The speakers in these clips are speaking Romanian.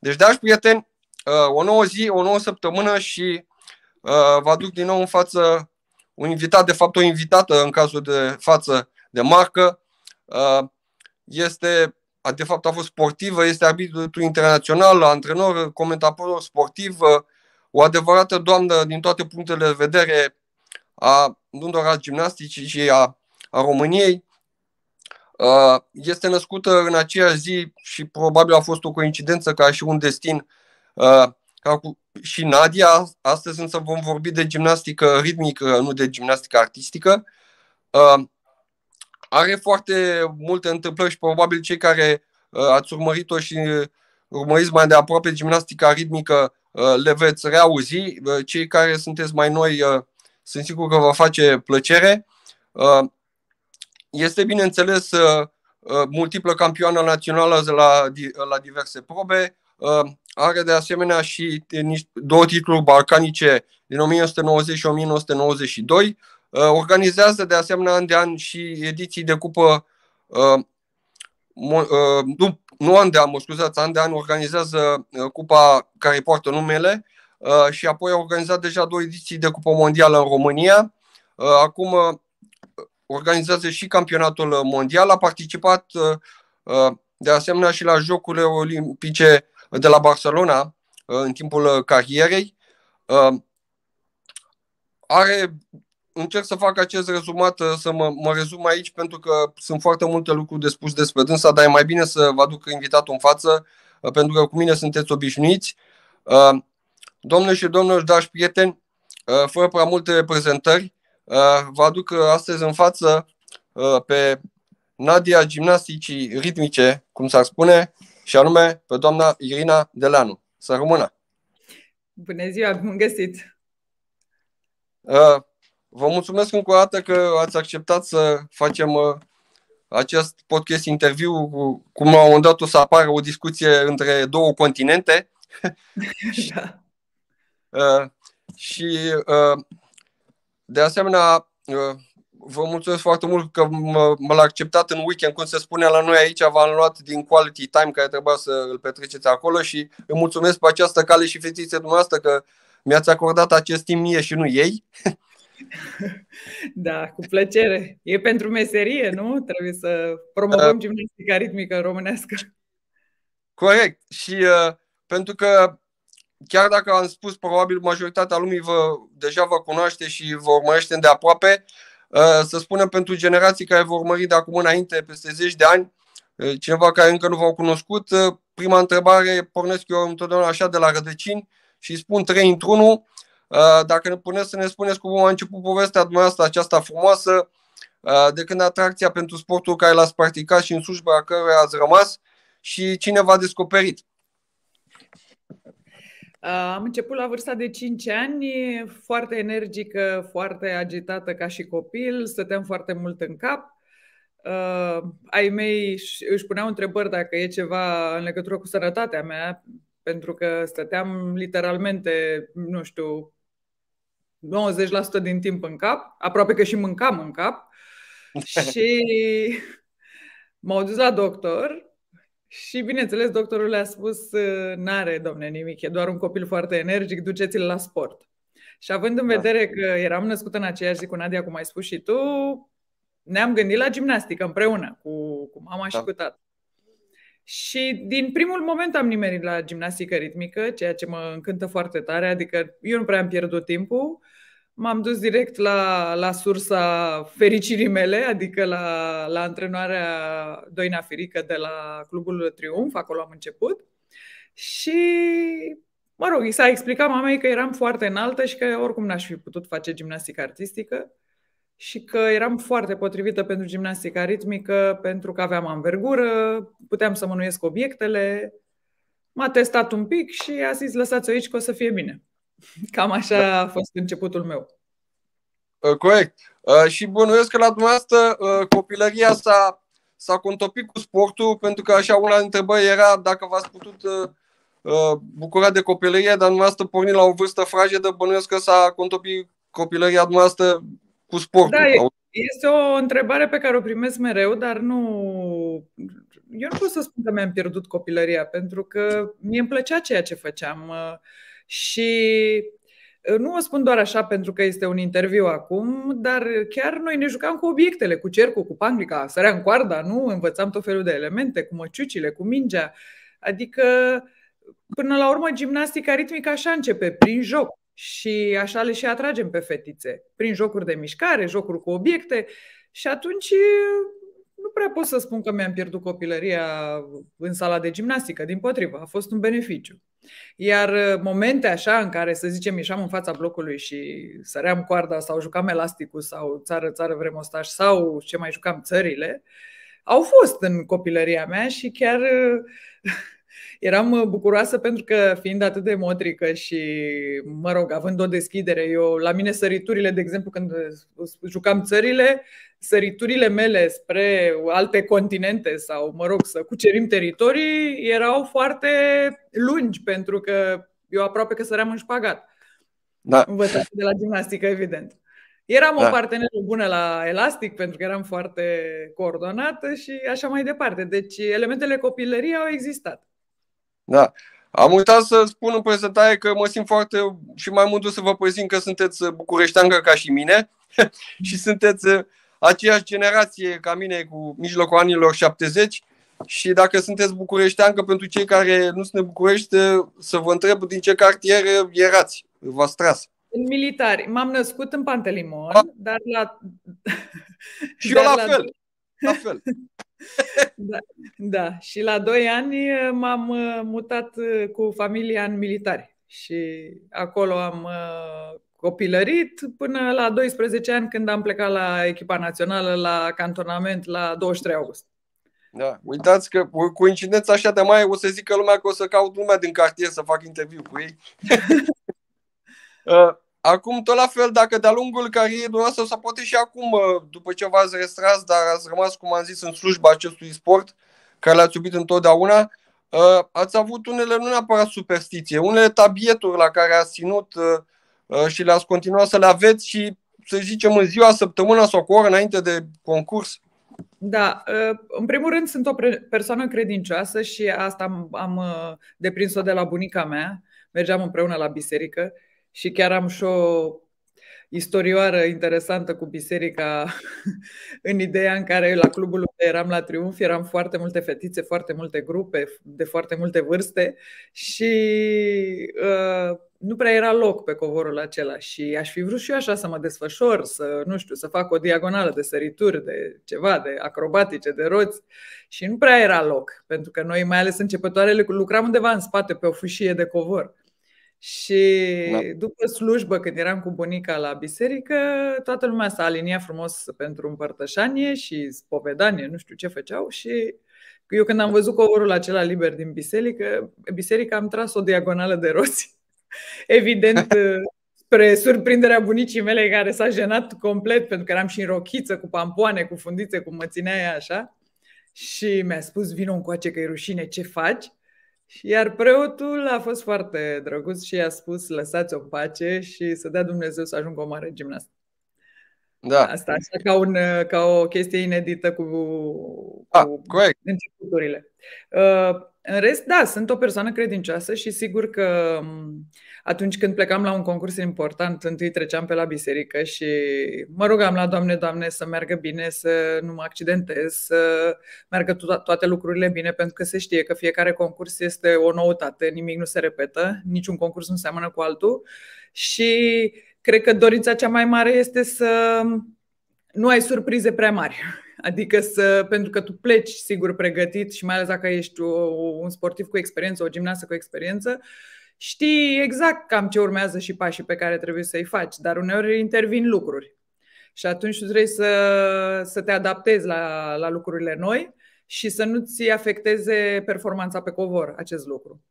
Deci, dragi prieteni, uh, o nouă zi, o nouă săptămână și uh, vă aduc din nou în față un invitat, de fapt o invitată în cazul de față de marcă. Uh, este, de fapt a fost sportivă, este arbitru internațional, antrenor, comentator sportiv, o adevărată doamnă din toate punctele de vedere a nu doar a gimnasticii, ci a, a României. Uh, este născută în aceea zi și probabil a fost o coincidență ca și un destin uh, ca cu, și Nadia. Astăzi însă vom vorbi de gimnastică ritmică, nu de gimnastică artistică. Uh, are foarte multe întâmplări și probabil cei care ați urmărit-o și urmăriți mai de aproape gimnastica ritmică le veți reauzi. Cei care sunteți mai noi sunt sigur că vă face plăcere. Este, bineînțeles, uh, uh, multiplă campioană națională la, la diverse probe. Uh, are de asemenea și două titluri balcanice din 1990 și 1992. Organizează de asemenea an de an și ediții de cupă nu, nu an de an, mă scuzați, an de an organizează cupa care poartă numele și apoi a organizat deja două ediții de cupă mondială în România. Acum organizează și campionatul mondial, a participat uh, uh, de asemenea și la Jocurile Olimpice de la Barcelona uh, în timpul carierei. Are, încerc să fac acest rezumat, să mă, mă rezum aici pentru că sunt foarte multe lucruri de spus despre dânsa, dar e mai bine să vă aduc invitatul în față pentru că cu mine sunteți obișnuiți. Domnule și domnilor, dragi prieteni, fără prea multe prezentări, Uh, vă aduc uh, astăzi în față uh, pe Nadia gimnasticii ritmice, cum s-ar spune, și anume pe doamna Irina Delanu. Să rămână! Bună ziua, bun găsit! Vă mulțumesc încă o dată că ați acceptat să facem acest podcast interviu, cum la un moment dat o să apară o discuție între două continente. Da. și uh, de asemenea, uh, vă mulțumesc foarte mult că mă, l-a acceptat în weekend, cum se spune la noi aici, v-am luat din quality time care trebuia să îl petreceți acolo și îi mulțumesc pe această cale și fetițe dumneavoastră că mi-ați acordat acest timp mie și nu ei. Da, cu plăcere. E pentru meserie, nu? Trebuie să promovăm uh, gimnastica ritmică românească. Corect. Și uh, pentru că chiar dacă am spus, probabil majoritatea lumii vă, deja vă cunoaște și vă urmărește de aproape, uh, să spunem pentru generații care vă urmări de acum înainte, peste zeci de ani, uh, cineva care încă nu v-au cunoscut, uh, prima întrebare pornesc eu întotdeauna așa de la rădăcini și spun trei într-unul. Dacă ne puneți să ne spuneți cum a început povestea dumneavoastră aceasta frumoasă, de când atracția pentru sportul care l-ați practicat și în slujba căruia ați rămas și cine v-a descoperit. Uh, am început la vârsta de 5 ani, foarte energică, foarte agitată ca și copil, stăteam foarte mult în cap. Uh, ai mei își puneau întrebări dacă e ceva în legătură cu sănătatea mea, pentru că stăteam literalmente, nu știu, 90% din timp în cap, aproape că și mâncam în cap. și m-au dus la doctor și bineînțeles, doctorul le-a spus, ă, n-are, domne, nimic, e doar un copil foarte energic, duceți-l la sport. Și având în da. vedere că eram născută în aceeași zi cu Nadia, cum ai spus și tu, ne-am gândit la gimnastică împreună cu, cu mama da. și cu tata. Și din primul moment am nimerit la gimnastică ritmică, ceea ce mă încântă foarte tare, adică eu nu prea am pierdut timpul. Uh, m-am dus direct la, la sursa fericirii mele, adică la, la antrenoarea Doina Firică de la Clubul Triumf, acolo am început. Și, mă rog, i s-a explicat mamei că eram foarte înaltă și că oricum n-aș fi putut face gimnastică artistică și că eram foarte potrivită pentru gimnastica ritmică, pentru că aveam anvergură, puteam să mănuiesc obiectele. M-a testat un pic și a zis, lăsați-o aici că o să fie bine. Cam așa da. a fost începutul meu. Uh, corect. Uh, și bănuiesc că la dumneavoastră uh, copilăria s-a, s-a contopit cu sportul, pentru că așa una dintre întrebări era dacă v-ați putut bucura de copilărie, dar dumneavoastră porni la o vârstă fragedă, bănuiesc că s-a contopit copilăria dumneavoastră cu sportul. Da, este o întrebare pe care o primesc mereu, dar nu. Eu nu pot să spun că mi-am pierdut copilăria, pentru că mi e plăcea ceea ce făceam. Și uh, nu o spun doar așa pentru că este un interviu acum, dar chiar noi ne jucam cu obiectele, cu cercul, cu panglica, săream coarda, nu? Învățam tot felul de elemente, cu măciucile, cu mingea. Adică, până la urmă, gimnastica ritmică așa începe, prin joc. Și așa le și atragem pe fetițe, prin jocuri de mișcare, jocuri cu obiecte. Și atunci nu prea pot să spun că mi-am pierdut copilăria în sala de gimnastică, din potrivă, a fost un beneficiu. Iar uh, momente așa în care, să zicem, ieșeam în fața blocului și săream coarda sau jucam elasticul sau țară, țară, vrem ostaș sau ce mai jucam țările, au fost în copilăria mea și chiar uh, Eram uh, bucuroasă pentru că fiind atât de motrică și, mă rog, având o deschidere, eu la mine săriturile, de exemplu, când uh, jucam țările, săriturile mele spre alte continente sau, mă rog, să cucerim teritorii erau foarte lungi pentru că eu aproape că săream în șpagat. Da. Învățat de la gimnastică, evident. Eram da. o parteneră bună la elastic pentru că eram foarte coordonată și așa mai departe. Deci elementele copilării au existat. Da. Am uitat să spun în prezentare că mă simt foarte și mai mult să vă prezint că sunteți bucureșteancă ca și mine și sunteți uh, aceeași generație ca mine cu mijlocul anilor 70 și dacă sunteți bucureșteancă, pentru cei care nu sunt București, uh, să vă întreb din ce cartier uh, erați, v-ați tras. În militari. M-am născut în Pantelimon, A. dar la... Și eu la, la fel la fel. da, da, și la doi ani eh, m-am eh, mutat eh, cu familia în militari și acolo am copilărit până la 12 ani când am plecat la echipa națională la cantonament la 23 august. Da, uitați că cu coincidența așa de mai o să zică lumea că o să caut lumea din cartier să fac interviu cu ei. Uh, Acum, tot la fel, dacă de-a lungul carierei dumneavoastră, sau poate și acum, după ce v-ați restras, dar ați rămas, cum am zis, în slujba acestui sport, care l-ați iubit întotdeauna, ă, ați avut unele, nu neapărat superstiție, unele tabieturi la care ați ținut ă, ă, și le-ați continuat să le aveți și, să zicem, în ziua, săptămâna sau cu o oră înainte de concurs? Da, în primul rând sunt o persoană credincioasă și asta am, am deprins-o de la bunica mea. Mergeam împreună la biserică și chiar am și o istorioară interesantă cu biserica în ideea în care la clubul unde eram la Triumf eram foarte multe fetițe, foarte multe grupe, de foarte multe vârste și uh, nu prea era loc pe covorul acela și aș fi vrut și eu așa să mă desfășor, să, nu știu, să fac o diagonală de sărituri, de ceva, de acrobatice, de roți și nu prea era loc, pentru că noi, mai ales începătoarele, lucram undeva în spate pe o fâșie de covor și da. după slujbă, când eram cu bunica la biserică, toată lumea s-a aliniat frumos pentru împărtășanie și spovedanie, nu știu ce făceau și eu când am văzut covorul acela liber din biserică, biserica am tras o diagonală de roți. Evident, spre surprinderea bunicii mele care s-a jenat complet pentru că eram și în rochiță, cu pampoane, cu fundițe, cum mă ținea ea așa. Și mi-a spus, vină încoace că e rușine, ce faci? Iar preotul a fost foarte drăguț și i-a spus lăsați-o în pace și să dea Dumnezeu să ajungă o mare gimnastă. Da. Asta așa ca, un, ca o chestie inedită cu, da, cu corect. începuturile. Uh, în rest, da, sunt o persoană credincioasă și sigur că atunci când plecam la un concurs important, întâi treceam pe la biserică și mă rugam la Doamne, Doamne, să meargă bine, să nu mă accidentez, să meargă to- toate lucrurile bine, pentru că se știe că fiecare concurs este o noutate, nimic nu se repetă, niciun concurs nu seamănă cu altul și cred că dorința cea mai mare este să nu ai surprize prea mari. Adică să, pentru că tu pleci sigur pregătit și mai ales dacă ești un sportiv cu experiență, o gimnastă cu experiență, uh, știi exact cam ce urmează și pașii pe care trebuie să-i faci, dar uneori intervin lucruri. Și atunci tu trebuie să, să te adaptezi la, la lucrurile noi și să nu-ți afecteze performanța pe covor acest lucru.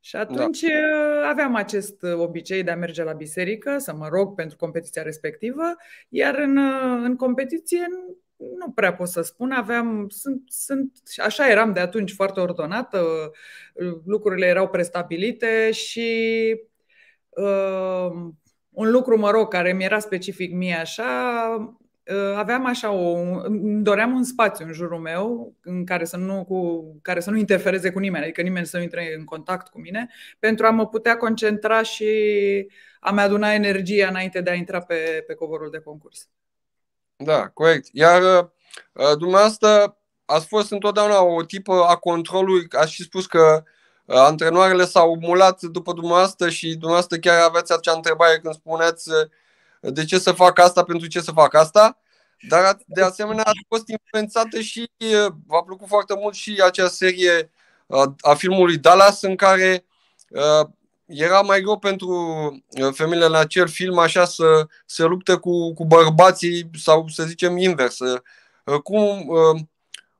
Și da. atunci da. aveam acest uh, obicei de a merge la biserică, să mă rog pentru competiția respectivă, iar în, uh, în competiție nu prea pot să spun, aveam, sunt, sunt, așa eram de atunci foarte ordonată, lucrurile erau prestabilite și uh, un lucru, mă rog, care mi era specific mie așa, uh, aveam așa o, îmi doream un spațiu în jurul meu în care să nu, cu, care să nu interfereze cu nimeni, adică nimeni să nu intre în contact cu mine, pentru a mă putea concentra și a-mi aduna energia înainte de a intra pe, pe covorul de concurs. Da, corect. Iar uh, uh, dumneavoastră ați fost întotdeauna o tipă a controlului, ați și spus că uh, antrenoarele s-au mulat după dumneavoastră și dumneavoastră chiar aveți acea întrebare când spuneați de ce să fac asta, pentru ce să fac asta. Dar de asemenea a fost influențată și v-a plăcut foarte mult și acea serie a filmului Dallas în care era mai greu pentru uh, femeile în acel film așa să se lupte cu, cu bărbații sau să zicem invers. Uh, cum, uh,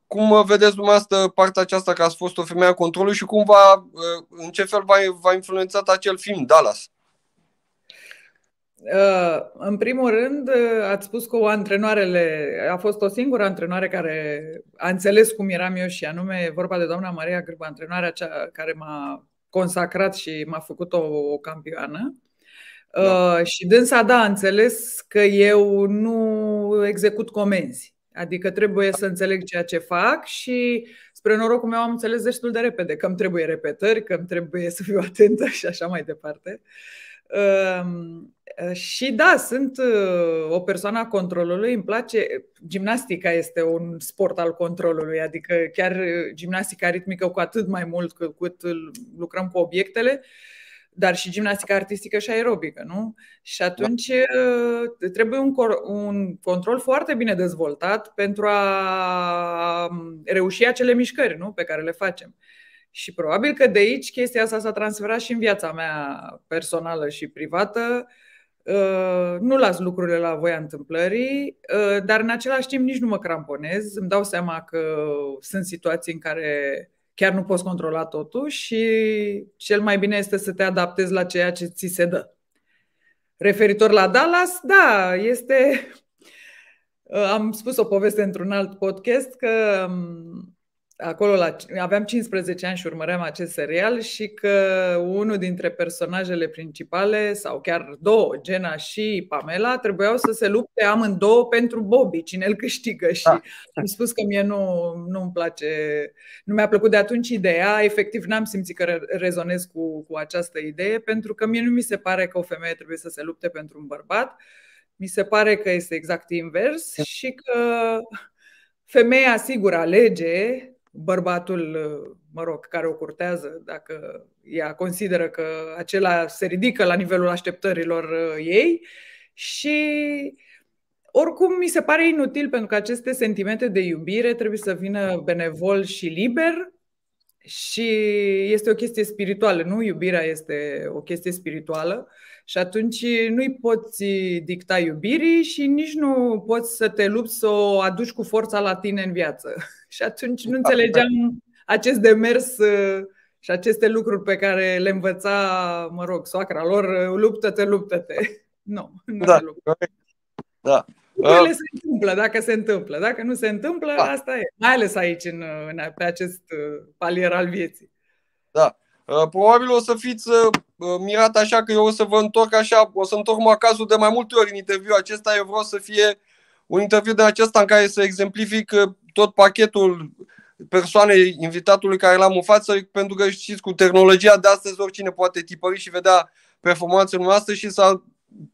cum vedeți dumneavoastră partea aceasta că ați fost o femeie a controlului și cum va, în ce fel va va influențat acel film Dallas? În primul rând, ați spus că o antrenoarele, a fost o singură antrenoare care a înțeles cum eram eu și anume vorba de doamna Maria Grâba, antrenoarea cea care m-a consacrat și m-a făcut o, campioană. Da. Uh, și dânsa, da, a înțeles că eu nu execut comenzi. Adică trebuie să înțeleg ceea ce fac și spre norocul meu am înțeles destul de repede că îmi trebuie repetări, că îmi trebuie să fiu atentă și așa mai departe. Uh, Ehm, și da, sunt o persoană a controlului, îmi place. Gimnastica este un sport al controlului, adică chiar gimnastica ritmică cu atât mai mult cât lucrăm cu obiectele, dar și gimnastica artistică și aerobică, nu? Și atunci trebuie un, un control foarte bine dezvoltat pentru a reuși acele mișcări nu? pe care le facem. Și probabil că de aici chestia asta s-a transferat și în viața mea personală și privată. Uh, nu las lucrurile la voia întâmplării, uh, dar în același timp nici nu mă cramponez. Îmi dau seama că sunt situații în care chiar nu poți controla totul și cel mai bine este să te adaptezi la ceea ce ți se dă. Referitor la Dallas, da, este. Am spus o poveste într-un alt podcast că um, acolo la, aveam 15 ani și urmăream acest serial și că unul dintre personajele principale, sau chiar două, Gena și Pamela, trebuiau să se lupte amândouă pentru Bobby, cine îl câștigă. Și da. am spus că mie nu, nu îmi place, nu mi-a plăcut de atunci ideea, efectiv n-am simțit că rezonez cu, cu această idee, pentru că mie nu mi se pare că o femeie trebuie să se lupte pentru un bărbat. Mi se pare că este exact invers da. și că femeia sigur alege bărbatul, mă rog, care o curtează, dacă ea consideră că acela se ridică la nivelul așteptărilor uh, ei și oricum mi se pare inutil pentru că aceste sentimente de iubire trebuie să vină benevol și liber și este o chestie spirituală, nu? Iubirea este o chestie spirituală și atunci nu-i poți dicta iubirii și nici nu poți să te lupți să o aduci cu forța la tine în viață și atunci nu înțelegeam acest demers uh, și aceste lucruri pe care le învăța, mă rog, soacra lor, uh, luptă-te, luptă-te. Nu, nu da, se luptă. Da. Ele uh, se întâmplă, dacă se întâmplă. Dacă nu se întâmplă, da. asta e. Mai ales aici, în, în, pe acest palier al vieții. Da. Probabil o să fiți mirat așa că eu o să vă întorc așa, o să întorc acazul de mai multe ori în interviu acesta. Eu vreau să fie un interviu de acesta în care să exemplific tot pachetul persoanei invitatului care l-am în față, pentru că știți, cu tehnologia de astăzi oricine poate tipări și vedea performanțele noastre și să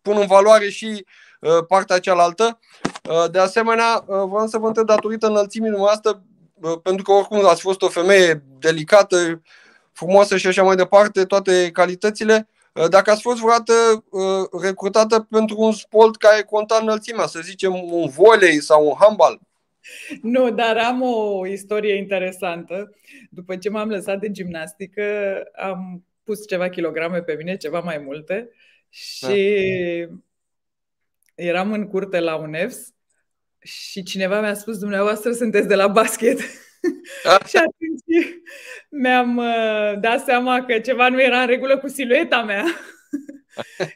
pun în valoare și uh, partea cealaltă. Uh, de asemenea, uh, vreau să vă întreb, datorită înălțimii noastre, uh, pentru că oricum ați fost o femeie delicată, frumoasă și așa mai departe, toate calitățile, uh, dacă ați fost vreodată uh, recrutată pentru un sport care conta înălțimea, să zicem un volei sau un handbal, nu, dar am o istorie interesantă. După ce m-am lăsat de gimnastică, am pus ceva kilograme pe mine, ceva mai multe, și da. eram în curte la UNEFS și cineva mi-a spus, dumneavoastră sunteți de la basket. Ah. și atunci mi-am uh, dat seama că ceva nu era în regulă cu silueta mea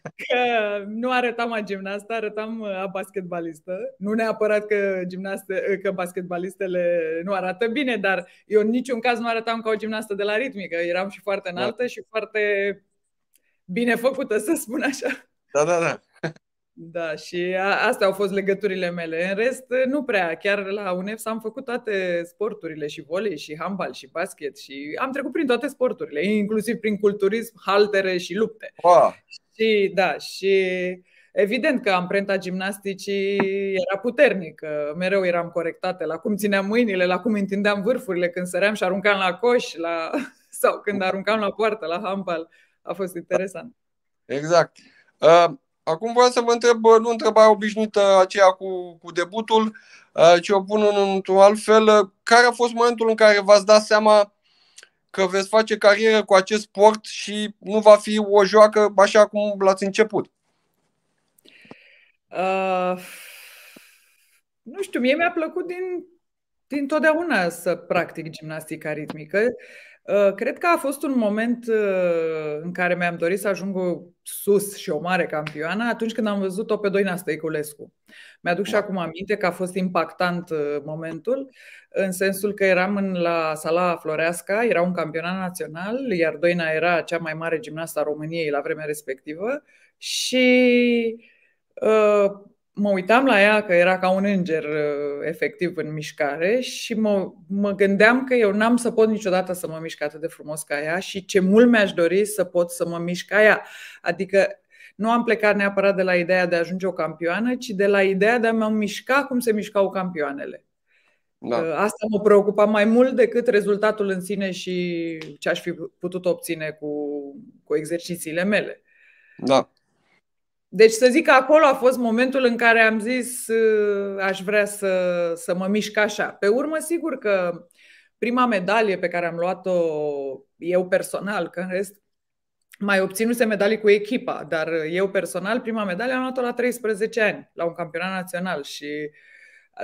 că nu arătam a gimnastă, arătam uh, a basketbalistă. Nu neapărat că, gimnaste, uh, că basketbalistele nu arată bine, dar eu în niciun caz nu arătam ca o gimnastă de la ritmică. Eram și foarte da. înaltă da. și foarte bine făcută, să spun așa. Da, da, da. Da, și a, astea au fost legăturile mele. În rest, nu prea. Chiar la UNEF am făcut toate sporturile și volei și handbal și basket și am trecut prin toate sporturile, inclusiv prin culturism, haltere și lupte. Wow. Și da, și Evident că amprenta gimnasticii era puternică, mereu eram corectate la cum țineam mâinile, la cum întindeam vârfurile când săream și aruncam la coș la... sau când aruncam la poartă, la handbal. A fost interesant. Exact. Uh, Acum vreau să vă întreb, nu întrebarea obișnuită aceea cu, cu debutul, uh, ci o pun în, într-un alt fel. Care a fost momentul în care v-ați dat seama că veți face carieră cu acest sport și nu va fi o joacă așa cum l-ați început? Uh, nu știu, mie mi-a plăcut din, din totdeauna să practic gimnastica ritmică. Ă, cred că a fost un moment ă, în care mi-am dorit să ajung sus și o mare campioană atunci când am văzut-o pe Doina Stăiculescu. Mi-aduc și da. acum aminte că a fost impactant ă, momentul, în sensul că eram în la sala Floreasca, era un campionat național, iar Doina era cea mai mare gimnastă a României la vremea respectivă și uh, mă uitam la ea că era ca un înger uh, efectiv în mișcare și mă, mă gândeam că eu n-am să pot niciodată să mă mișc atât de frumos ca ea și ce mult mi-aș dori să pot să mă mișc ca ea. Adică nu am plecat neapărat de la ideea de a ajunge o campioană, ci de la ideea de a mă mișca cum se mișcau campioanele. Da. Uh, asta mă preocupa mai mult decât rezultatul în sine și ce aș fi putut obține cu, cu exercițiile mele. Da. Deci să zic că acolo a fost momentul în care am zis ă, aș vrea să, să mă mișc așa. Pe urmă, sigur că prima medalie pe care am luat-o eu personal, că în rest mai obținuse medalii cu echipa, dar eu personal prima medalie am luat-o la 13 ani, la un campionat național și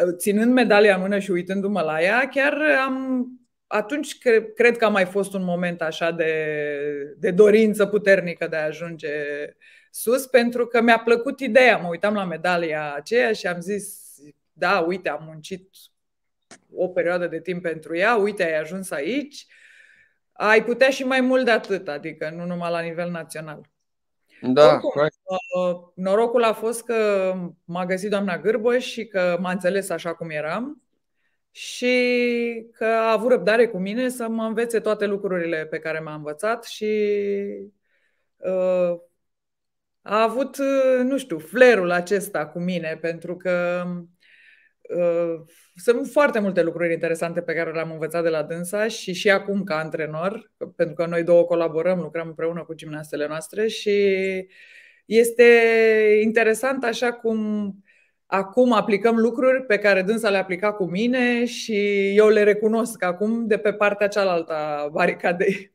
ă, ținând medalia în mână și uitându-mă la ea, chiar am atunci cre- cred că a mai fost un moment așa de, de dorință puternică de a ajunge sus pentru că mi-a plăcut ideea. Mă uitam la medalia aceea și am zis, da, uite, am muncit o perioadă de timp pentru ea, uite, ai ajuns aici, ai putea și mai mult de atât, adică nu numai la nivel național. Da, Oricum, uh, norocul a fost că m-a găsit doamna Gârbă și că m-a înțeles așa cum eram și că a avut răbdare cu mine să mă învețe toate lucrurile pe care m-a învățat și uh, a avut, ă, nu știu, flerul acesta cu mine, pentru că uh, sunt foarte multe lucruri interesante pe care le-am învățat de la dânsa și și acum ca antrenor, pentru că noi două colaborăm, lucrăm împreună cu gimnastele noastre și este interesant așa cum acum aplicăm lucruri pe care dânsa le aplica cu mine și eu le recunosc acum de pe partea cealaltă a baricadei.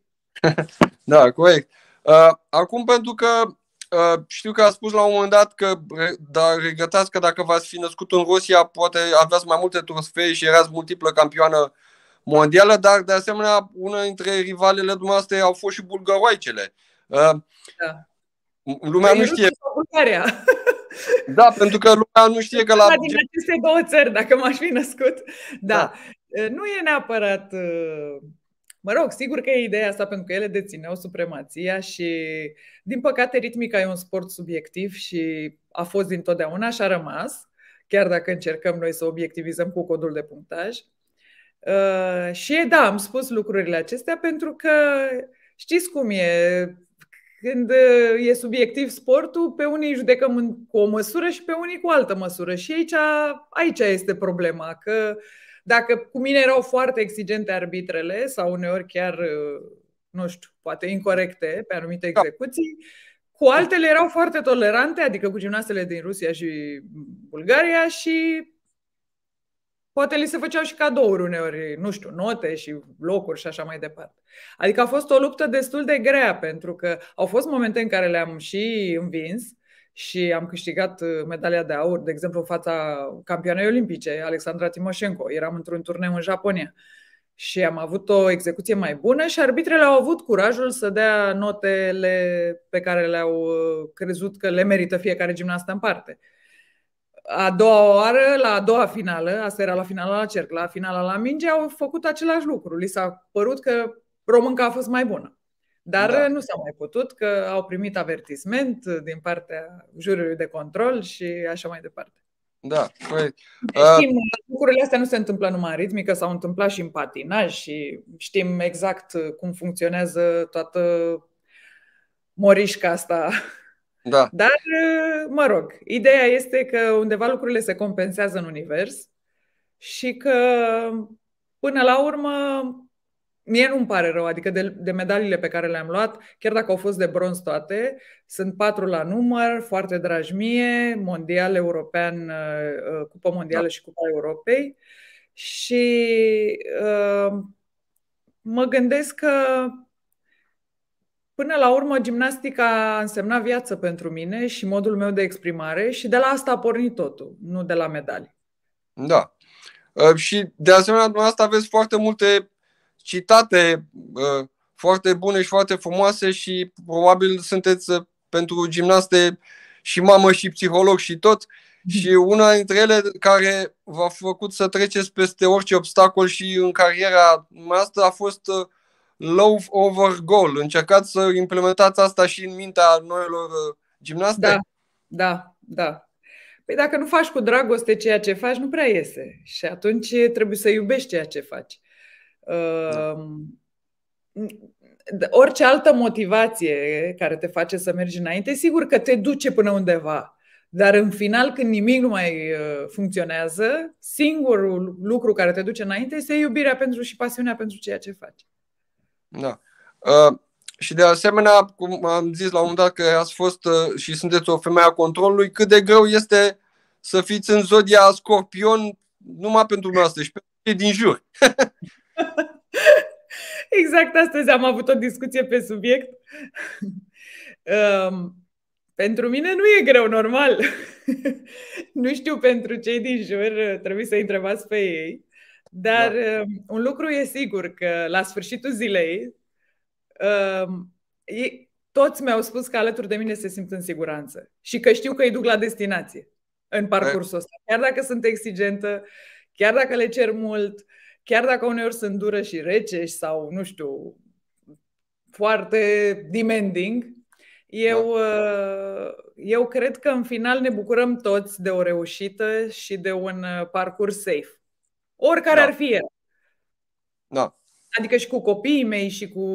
da, corect. Ă, acum, pentru că Uh, știu că a spus la un moment dat că dar regretați că dacă v-ați fi născut în Rusia, poate aveați mai multe trofee și erați multiplă campioană mondială, dar de asemenea una dintre rivalele dumneavoastră au fost și bulgăroaicele. Uh, da. Lumea păi nu știe. Bulgaria. Da, pentru că lumea nu știe că la... Din aceste două țări, dacă m-aș fi născut. Da. da. Uh, nu e neapărat uh, Mă rog, sigur că e ideea asta pentru că ele dețineau supremația și, din păcate, ritmica e un sport subiectiv și a fost dintotdeauna și a rămas, chiar dacă încercăm noi să obiectivizăm cu codul de punctaj. Uh, și da, am spus lucrurile acestea pentru că știți cum e, când uh, e subiectiv sportul, pe unii judecăm cu o măsură și pe unii cu altă măsură. Și aici, aici este problema, că uh, dacă cu mine erau foarte exigente arbitrele sau uneori chiar, nu știu, poate incorrecte pe anumite da. execuții, cu altele erau foarte tolerante, adică cu gimnastele din Rusia și Bulgaria și poate li se făceau și cadouri uneori, nu știu, note și locuri și așa mai departe. Adică a fost o luptă destul de grea pentru că au fost momente în care le-am și învins, și am câștigat uh, medalia de aur, de exemplu, în fața campioanei olimpice, Alexandra Timoșenko. Eram într-un turneu în Japonia și am avut o execuție mai bună și arbitrele au avut curajul să dea notele pe care le-au uh, crezut că le merită fiecare gimnastă în parte. A doua oară, la a doua finală, asta era la finala la cerc, la finala la minge, au făcut același lucru. Li s-a părut că românca a fost mai bună. Dar da. nu s-a mai putut, că au primit avertisment din partea juriului de control și așa mai departe. Da, corect. Știm, uh... lucrurile astea nu se întâmplă numai în ritmică, s-au întâmplat și în patinaj și știm exact cum funcționează toată morișca asta. Da. Dar, ă, mă rog, ideea este că undeva lucrurile se compensează în univers și că, până la urmă, Mie nu-mi pare rău, adică de, de medaliile pe care le-am luat, chiar dacă au fost de bronz toate, sunt patru la număr, foarte dragi mie, mondial, european, uh, uh, Cupa Mondială da. și Cupa Europei. Și uh, mă gândesc că Până la urmă, gimnastica a însemnat viață pentru mine și modul meu de exprimare și de la asta a pornit totul, nu de la medalii. Da. Uh, și de asemenea, dumneavoastră aveți foarte multe citate uh, foarte bune și foarte frumoase și probabil sunteți uh, pentru gimnaste și mamă și psiholog și tot. Mm-hmm. Și una dintre ele care v-a făcut să treceți peste orice obstacol și în cariera noastră a fost uh, love over goal. Încercați să implementați asta și în mintea noilor gimnaste? Da, da, da. Păi dacă nu faci cu dragoste ceea ce faci, nu prea iese. Și atunci trebuie să iubești ceea ce faci. Da. Ehm, orice altă motivație care te face să mergi înainte, sigur că te duce până undeva. Dar în final, când nimic nu mai uh, funcționează, singurul lucru care te duce înainte este iubirea pentru și pasiunea pentru ceea ce faci. Da. Uh, și de asemenea, cum am zis la un dat că ați fost uh, și sunteți o femeie a controlului, cât de greu este să fiți în zodia scorpion numai pentru noastră și pentru cei din jur. Exact astăzi am avut o discuție pe subiect. Um, pentru mine nu e greu, normal. nu știu pentru cei din jur, trebuie să-i întrebați pe ei. Dar da. um, un lucru e sigur că la sfârșitul zilei um, e, toți mi-au spus că alături de mine se simt în siguranță și că știu că îi duc la destinație în parcursul ăsta. Chiar dacă sunt exigentă, chiar dacă le cer mult, uh, chiar dacă uneori sunt dură și rece sau, nu știu, foarte demanding, eu, da. Uh, eu cred că în final ne bucurăm toți de o reușită și de un uh, parcurs safe. Oricare da. ar fi el. Da. Adică și cu copiii mei, și cu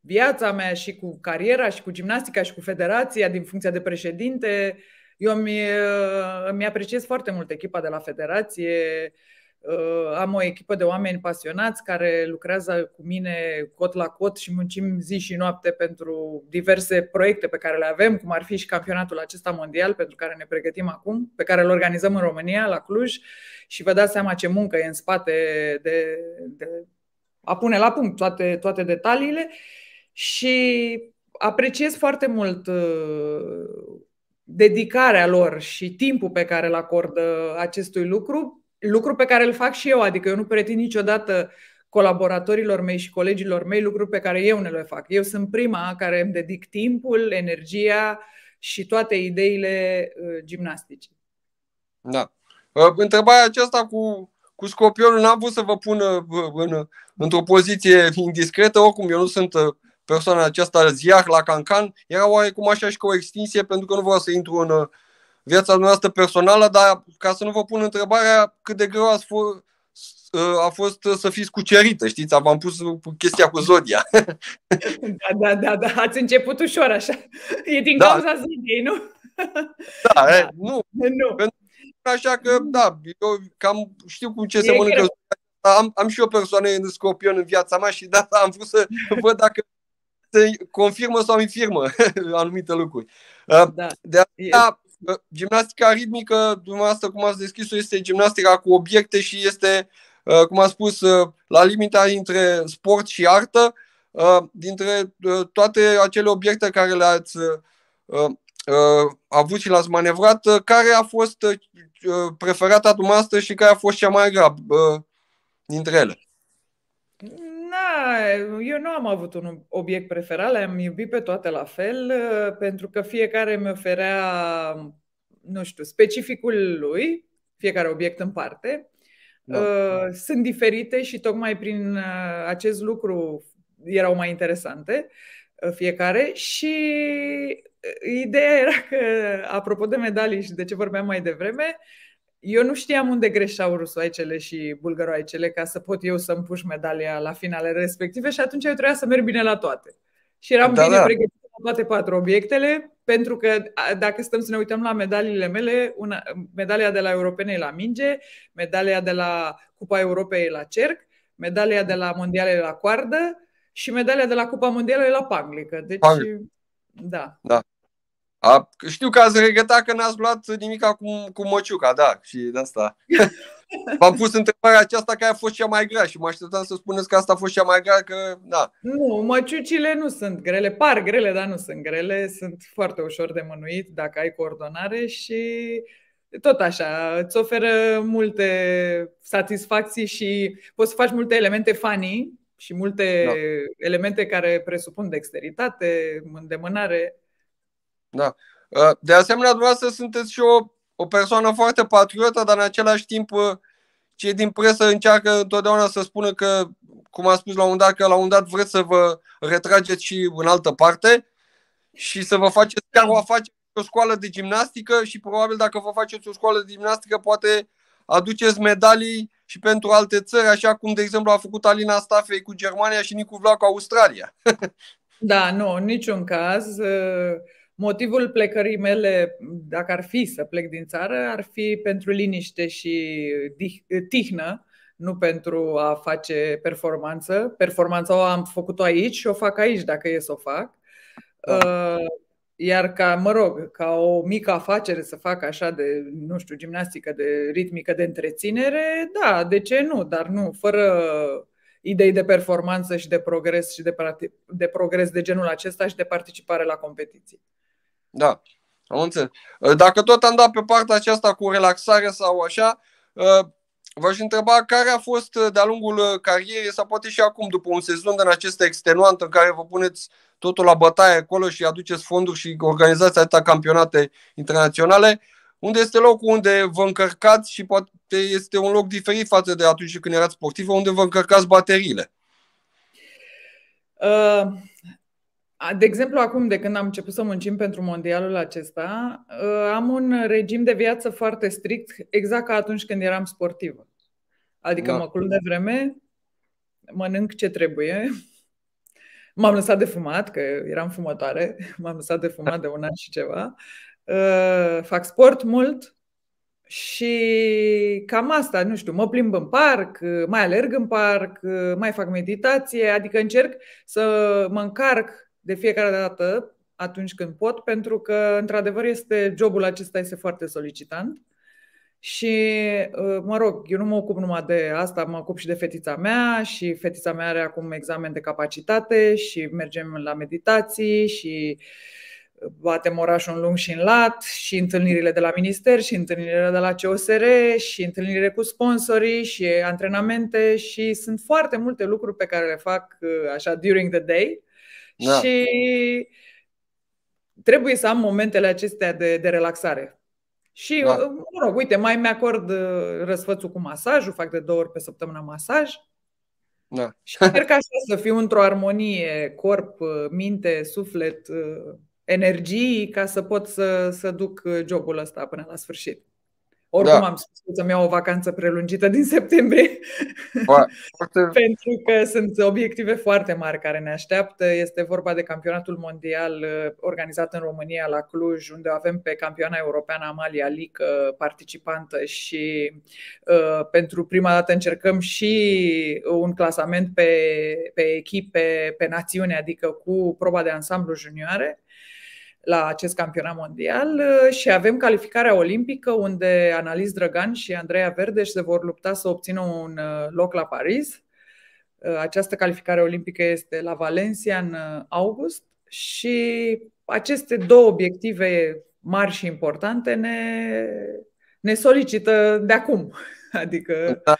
viața mea, și cu cariera, și cu gimnastica, și cu federația, din funcția de președinte. Eu îmi, uh, îmi apreciez foarte mult echipa de la federație. Uh, Uh, am o echipă de oameni pasionați care lucrează cu mine cot la cot și muncim zi și noapte pentru diverse proiecte pe care le avem, cum ar fi și campionatul acesta mondial pentru care ne pregătim acum, pe care îl organizăm în România, la Cluj, și vă dați seama ce muncă e în spate de, de a pune la punct toate, toate detaliile. Și apreciez foarte mult uh, dedicarea lor și timpul pe care îl acordă acestui lucru lucru pe care îl fac și eu, adică eu nu pretind niciodată colaboratorilor mei și colegilor mei lucruri pe care eu ne le fac. Eu sunt prima care îmi dedic timpul, energia și toate ideile uh, gimnastice. Da. Uh, întrebarea aceasta cu, cu scorpionul n-am vrut să vă pun uh, în, într-o poziție indiscretă, oricum eu nu sunt persoana aceasta ziar la Cancan, era oarecum așa și cu o extinție pentru că nu vreau să intru în viața noastră personală, dar ca să nu vă pun întrebarea cât de greu ați fost a fost uh, uh, să fiți cucerită, știți? V-am pus chestia cu Zodia. Da, da, da, da. Ați început ușor așa. E din da. cauza Zodiei, nu? Da, da. E, nu. nu. Pentru Așa că, da, eu cam știu cu ce e se mănâncă. Am, am și o persoană în scorpion în viața mea și da, am vrut să văd dacă se confirmă sau infirmă anumite lucruri. Uh, da. De asta Gimnastica ritmică, dumneavoastră, cum ați deschis-o, este gimnastica cu obiecte și este, uh, cum am spus, uh, la limita dintre sport și artă. Uh, dintre toate acele obiecte care le-ați avut și l-ați manevrat, care a fost preferata dumneavoastră și care a fost cea mai grea dintre ele? Mm, da, eu nu am avut un obiect preferat, le-am iubit pe toate la fel, uh, pentru că fiecare mi oferea, nu știu, specificul lui, fiecare obiect în parte. Da. Uh, da. Sunt diferite și tocmai prin uh, acest lucru erau mai interesante fiecare și ideea era că, apropo de medalii și de ce vorbeam mai devreme, uh, eu nu știam unde greșeau rusoaicele și bulgăroaicele ca să pot eu să-mi puș medalia la finale respective și atunci eu trebuia să merg bine la toate. Și eram da, bine da. pregătit la toate patru obiectele, pentru că dacă stăm să ne uităm la medaliile mele, una, medalia de la Europenei la minge, medalia de la Cupa Europei la cerc, medalia de la mondiale la coardă și medalia de la Cupa Mondială la panglică. Deci, Pang. da. da. A, știu că ați regretat că n-ați luat nimic cu, cu măciuca, da, și de asta. V-am pus întrebarea aceasta care a fost cea mai grea și mă așteptam să spuneți că asta a fost cea mai grea, că da. Nu, măciucile nu sunt grele, par grele, dar nu sunt grele, sunt foarte ușor de mânuit dacă ai coordonare și tot așa, îți oferă multe satisfacții și poți să faci multe elemente funny și multe da. elemente care presupun dexteritate, îndemânare, da. Ă, de asemenea, dumneavoastră sunteți și o, o persoană foarte patriotă, dar în același timp ă, cei din presă încearcă întotdeauna să spună că, cum a spus la un dat, că la un dat vreți să vă retrageți și în altă parte și să vă faceți chiar o afacere, o școală de gimnastică și probabil dacă vă faceți o școală de gimnastică poate aduceți medalii și pentru alte țări, așa cum, de exemplu, a făcut Alina Stafei cu Germania și Nicu Vlau cu Australia. da, nu, niciun caz. Uh Motivul plecării mele, dacă ar fi să plec din țară, ar fi pentru liniște și tihnă, nu pentru a face performanță. Performanța o am făcut-o aici și o fac aici dacă e să o fac. Da. Uh, iar ca, mă rog, ca o mică afacere să fac așa de, nu știu, gimnastică, de ritmică, de întreținere, da, de ce nu, dar nu, fără idei de performanță și de progres și de, de progres de genul acesta și de participare la competiții. Da, am înțeles. Ă, dacă tot am dat pe partea aceasta cu relaxare sau așa, ă, v-aș întreba care a fost ă, de-a lungul carierei sau poate și acum, după un sezon din acest extenuant în care vă puneți totul la bătaie acolo și aduceți fonduri și organizați atâta campionate internaționale, unde este locul unde vă încărcați și poate este un loc diferit față de atunci când erați sportivă, unde vă încărcați bateriile? Uh, de exemplu, acum de când am început să muncim pentru mondialul acesta, ă, am un regim de viață foarte strict, exact ca atunci când eram sportivă. Adică da. mă culc de vreme, mănânc ce trebuie, m-am lăsat de fumat, că eram fumătoare, m-am lăsat de fumat de un an și ceva, ă, fac sport mult și cam asta, nu știu, mă plimb în parc, mai alerg în parc, mai fac meditație, adică încerc să mă încarc de fiecare dată atunci când pot, pentru că, într-adevăr, este jobul acesta este foarte solicitant. Și, uh, mă rog, eu nu mă ocup numai de asta, mă ocup și de fetița mea și fetița mea are acum examen de capacitate și mergem la meditații și uh, batem orașul în lung și în lat și întâlnirile de la minister și întâlnirile de la COSR și întâlnirile cu sponsorii și antrenamente și sunt foarte multe lucruri pe care le fac uh, așa during the day da. Și trebuie să am momentele acestea de, de relaxare. Și, da. Uh, mă rog, uite, mai mi-acord uh, răsfățul cu masajul, fac de două ori pe săptămână masaj. Da. Și încerc așa să fiu într-o armonie, corp, uh, minte, suflet, energii, ca să pot să, să duc jobul ăsta până la sfârșit. Oricum da. am spus că mi iau o vacanță prelungită din septembrie, foarte... pentru că sunt obiective foarte mari care ne așteaptă. Este vorba de campionatul mondial uh, organizat în România la Cluj, unde avem pe campioana europeană Amalia Lic uh, participantă și uh, pentru prima dată încercăm și un clasament pe, pe echipe, pe națiune, adică cu proba de ansamblu junioare la acest campionat mondial uh, și avem calificarea olimpică unde Analiz Drăgan și Andreea Verdeș se vor lupta să obțină un uh, loc la Paris. Uh, această calificare olimpică este la Valencia în august și aceste două obiective mari și importante ne, ne solicită de acum. Adică da.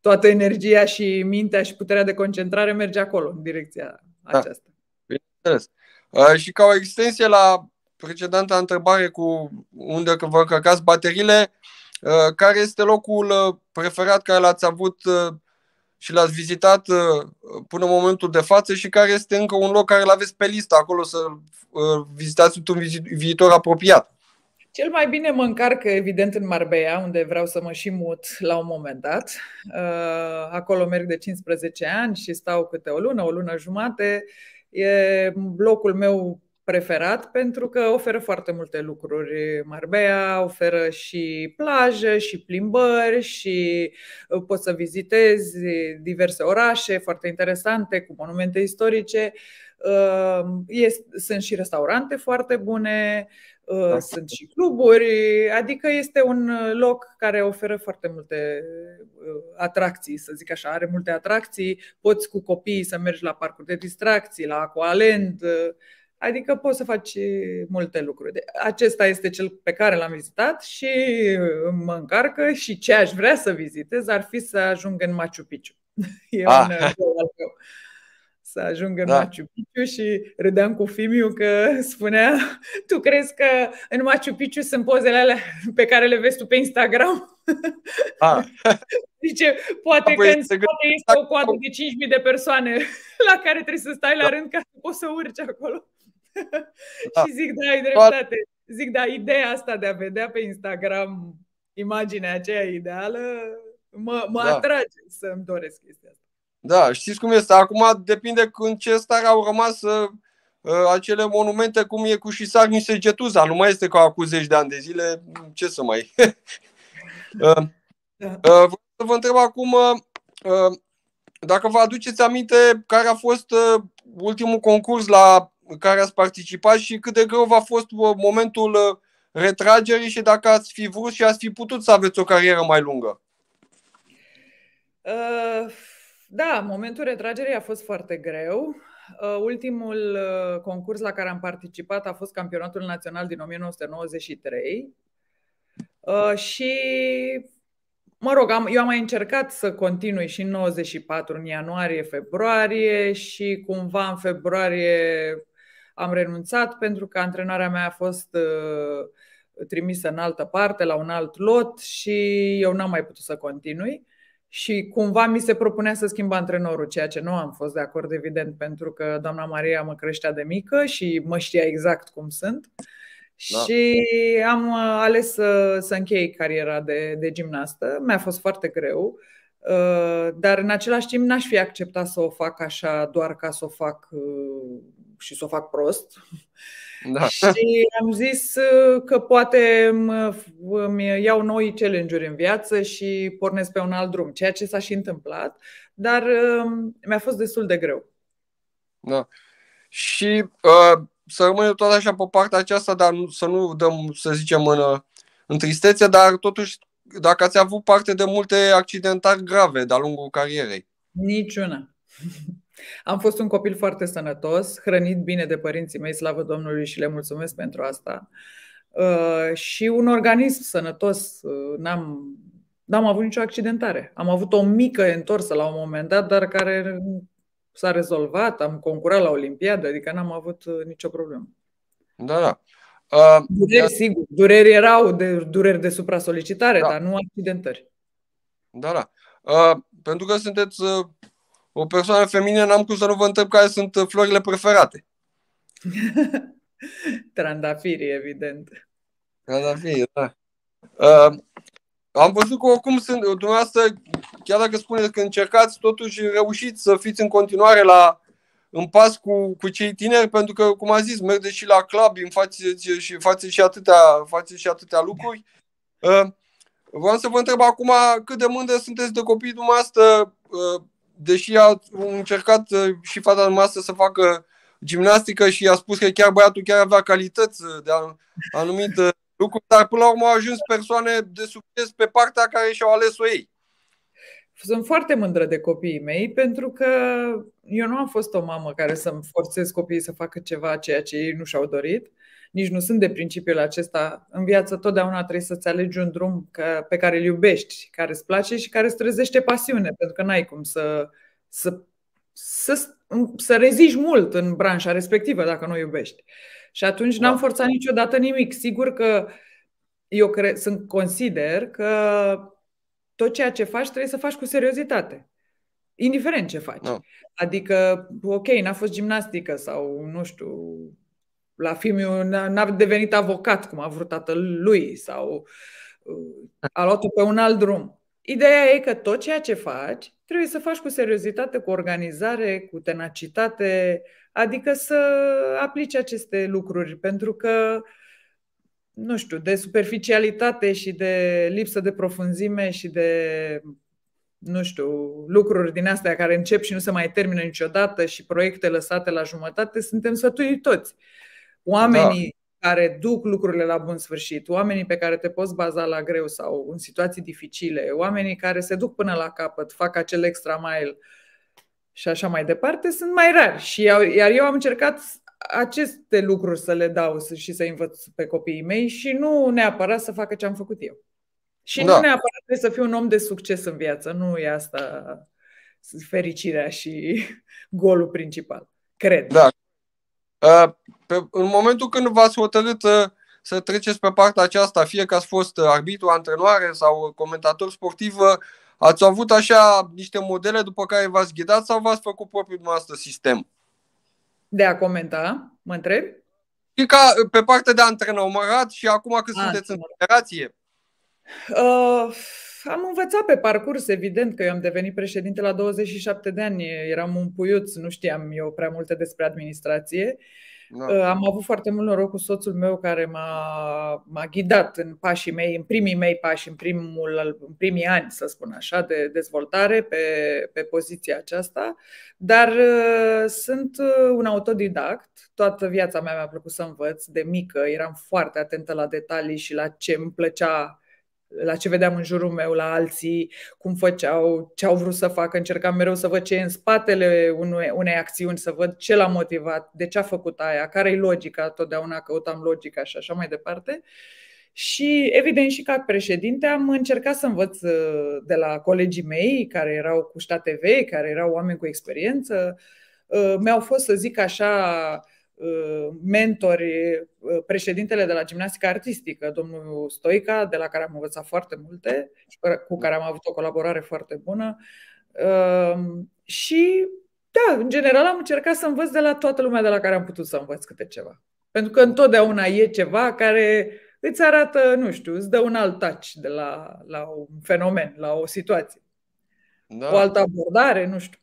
toată energia și mintea și puterea de concentrare merge acolo, în direcția da. aceasta. Bineînțeles. Uh, și ca o extensie la precedenta întrebare cu unde că vă încărcați bateriile, uh, care este locul uh, preferat care l-ați avut și l-ați vizitat până în momentul de față și care este încă un loc care l-aveți pe listă acolo să vizitați într-un viitor apropiat? Cel mai bine mă încarc, evident, în Marbella, unde vreau să mă și mut la un moment dat. Acolo merg de 15 ani și stau câte o lună, o lună jumate E blocul meu preferat pentru că oferă foarte multe lucruri. Marbea oferă și plajă, și plimbări, și uh, poți să vizitezi diverse orașe foarte interesante cu monumente istorice. Uh, sunt și restaurante foarte bune, Ă, da. sunt și cluburi, adică este un loc care oferă foarte multe ă, atracții, să zic așa, are multe atracții, poți cu copiii să mergi la parcuri de distracții, la Aqualand, ă, adică poți să faci multe lucruri. Acesta este cel pe care l-am vizitat și mă încarcă și ce aș vrea să vizitez ar fi să ajung în Machu Picchu. E ah. un uh, să ajungă în da. Machu Picchu și râdeam cu Fimiu că spunea Tu crezi că în Machu Picchu sunt pozele alea pe care le vezi tu pe Instagram? Ah. Zice, poate Apoi că în spate este o coadă de 5.000 de persoane la care trebuie să stai la da. rând ca să poți să urci acolo. Da. și zic, da, ai dreptate. Zic, da, ideea asta de a vedea pe Instagram imaginea aceea ideală mă, mă da. atrage să-mi doresc chestia asta. Da, știți cum este. Acum depinde în ce stare au rămas uh, uh acele monumente, cum e cu Șisarni și Segetuza. Nu mai este ca acum zeci de ani de zile, ce să mai... uh, da. uh, vreau să vă întreb acum uh, uh, dacă vă aduceți aminte care a fost uh, ultimul concurs la care ați participat și cât de greu v-a fost uh, momentul uh, retragerii și dacă ați fi vrut și ați fi putut să aveți o carieră mai lungă. Uh... Da, momentul retragerii a fost foarte greu. Uh, ultimul uh, concurs la care am participat a fost campionatul național din 1993 uh, și mă rog, am, eu am mai încercat să continui și în 94, în ianuarie, februarie și cumva în februarie am renunțat pentru că antrenarea mea a fost trimisă în altă parte, la un alt lot și eu n-am mai putut să continui și cumva mi se propunea să schimb antrenorul, ceea ce nu am fost de acord, evident, pentru că doamna Maria mă creștea de mică și mă știa exact cum sunt. Da. Și am uh, ales să, să închei cariera de, de gimnastă. Mi-a fost foarte greu, uh, dar în același timp n-aș fi acceptat să o fac așa doar ca să o fac uh, și să o fac prost. Da. și am zis uh, că poate îmi iau noi challenge-uri în viață și pornesc pe un alt drum, ceea ce s-a și întâmplat, dar uh, mi-a fost destul de greu. Da. Și uh, să rămânem tot așa pe partea aceasta, dar să nu dăm, să zicem, în, uh, în tristețe, dar totuși dacă ați avut parte de multe accidentari grave de-a lungul carierei. Niciuna. Am fost un copil foarte sănătos, hrănit bine de părinții mei, slavă Domnului și le mulțumesc pentru asta. Uh, și un organism sănătos, uh, n-am, n-am avut nicio accidentare. Am avut o mică întorsă la un moment dat, dar care s-a rezolvat, am concurat la Olimpiadă, adică n-am avut uh, nicio problemă. Da, da. Uh, dureri, da. sigur. Dureri erau, de, dureri de supra-solicitare, da. dar nu accidentări. Da, da. Uh, pentru că sunteți uh, o persoană feminină, n-am cum să nu vă întreb care sunt uh, florile preferate. Trandafiri, evident. Trandafiri, da. Uh, am văzut că oricum sunt, dumneavoastră, chiar dacă spuneți că încercați, totuși reușiți să fiți în continuare la în pas cu, cu cei tineri, pentru că, cum a zis, mergeți și la club, în față și, faceți și, atâtea, faceți și atâtea lucruri. Uh, vreau să vă întreb acum cât de mândră sunteți de copiii dumneavoastră uh, deși a încercat uh, și fata noastră să facă gimnastică și a spus că chiar băiatul chiar avea calități uh, de anumite uh, lucruri, dar până la urmă au ajuns persoane de succes pe partea care și-au ales-o ei. Sunt foarte mândră de copiii mei pentru că eu nu am fost o mamă care să-mi forțez copiii să facă ceva ceea ce ei nu și-au dorit. Uh, nici nu sunt de principiul acesta. În viață totdeauna trebuie să-ți alegi un drum pe care îl iubești, care îți place și care îți trezește pasiune, pentru că n-ai cum să, să, să, să reziști mult în branșa respectivă dacă nu o iubești. Și atunci n-am da. forțat niciodată nimic. Sigur că eu cre- sunt, consider că tot ceea ce faci trebuie să faci cu seriozitate indiferent ce faci. No. Da. Adică, ok, n-a fost gimnastică sau, nu știu, la Fimiu n-a devenit avocat cum a vrut tatăl lui sau uh, a luat-o pe un alt drum. Ideea e că tot ceea ce faci trebuie să faci cu seriozitate, cu organizare, cu tenacitate, adică să aplici aceste lucruri, pentru că nu știu, de superficialitate și de lipsă de profunzime și de nu știu, lucruri din astea care încep și nu se mai termină niciodată și proiecte lăsate la jumătate, suntem sătui toți. Uh, Oamenii da. care duc lucrurile la bun sfârșit, oamenii pe care te poți baza la greu sau în situații dificile, oamenii care se duc până la capăt, fac acel extra mile și așa mai departe, sunt mai rari. Și iar eu am încercat aceste lucruri să le dau și să învăț pe copiii mei și nu neapărat să facă ce am făcut eu. Și da. nu neapărat trebuie să fiu un om de succes în viață, nu e asta fericirea și golul principal, cred. Da, Uh, pe, în momentul când v-ați hotărât uh, să treceți pe partea aceasta, fie că ați fost uh, arbitru, antrenoare sau comentator sportiv, ați avut așa niște modele după care v-ați ghidat sau v-ați făcut propriul dumneavoastră sistem? De a comenta, mă întreb? Și ca pe partea de antrenorat și acum că ah, sunteți în federație? Uh, am învățat pe parcurs, evident că eu am devenit președinte la 27 de ani, eram un puiuț, nu știam eu prea multe despre administrație. Da. Uh, am avut foarte mult noroc cu soțul meu care m-a, m-a ghidat în pașii mei, în primii mei pași, în, primul, în primii ani, să spun așa, de dezvoltare pe, pe poziția aceasta. Dar uh, sunt uh, un autodidact. Toată viața mea mi-a plăcut să învăț de mică. Eram foarte atentă la detalii și la ce îmi plăcea la ce vedeam în jurul meu, la alții, cum făceau, ce au vrut să facă. Încercam mereu să văd ce e în spatele unei, unei acțiuni, să văd ce l-a motivat, de ce a făcut aia, care e logica, totdeauna căutam logica și așa mai departe. Și, evident, și ca președinte am încercat să învăț uh, de la colegii mei, care erau cu state vei, care erau oameni cu experiență. Uh, mi-au fost, să zic așa, Uh, mentori, uh, președintele de la gimnastică artistică, domnul Stoica, de la care am învățat foarte multe și cu care am avut o colaborare foarte bună. Uh, și, da, în general am încercat să învăț de la toată lumea de la care am putut să învăț câte ceva. Pentru că întotdeauna e ceva care îți arată, nu știu, îți dă un alt touch de la, la un fenomen, la o situație. Da. O altă abordare, nu știu.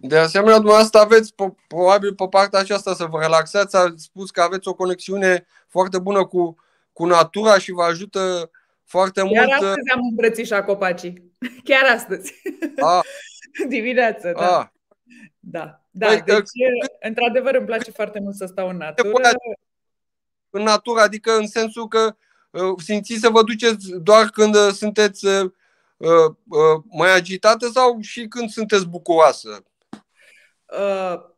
De asemenea, dumneavoastră aveți, probabil pe partea aceasta, să vă relaxați. Ați spus că aveți o conexiune foarte bună cu, cu natura și vă ajută foarte Chiar mult. Chiar astăzi am îmbrățișat copacii. Chiar astăzi. A. Dimineață, da. A. Da, da. Păi, deci, că... într-adevăr, îmi place foarte mult să stau în natură. În natură, adică în sensul că uh, simțiți să vă duceți doar când uh, sunteți uh, uh, uh, mai agitată sau și când sunteți bucuroasă? Uh, ă,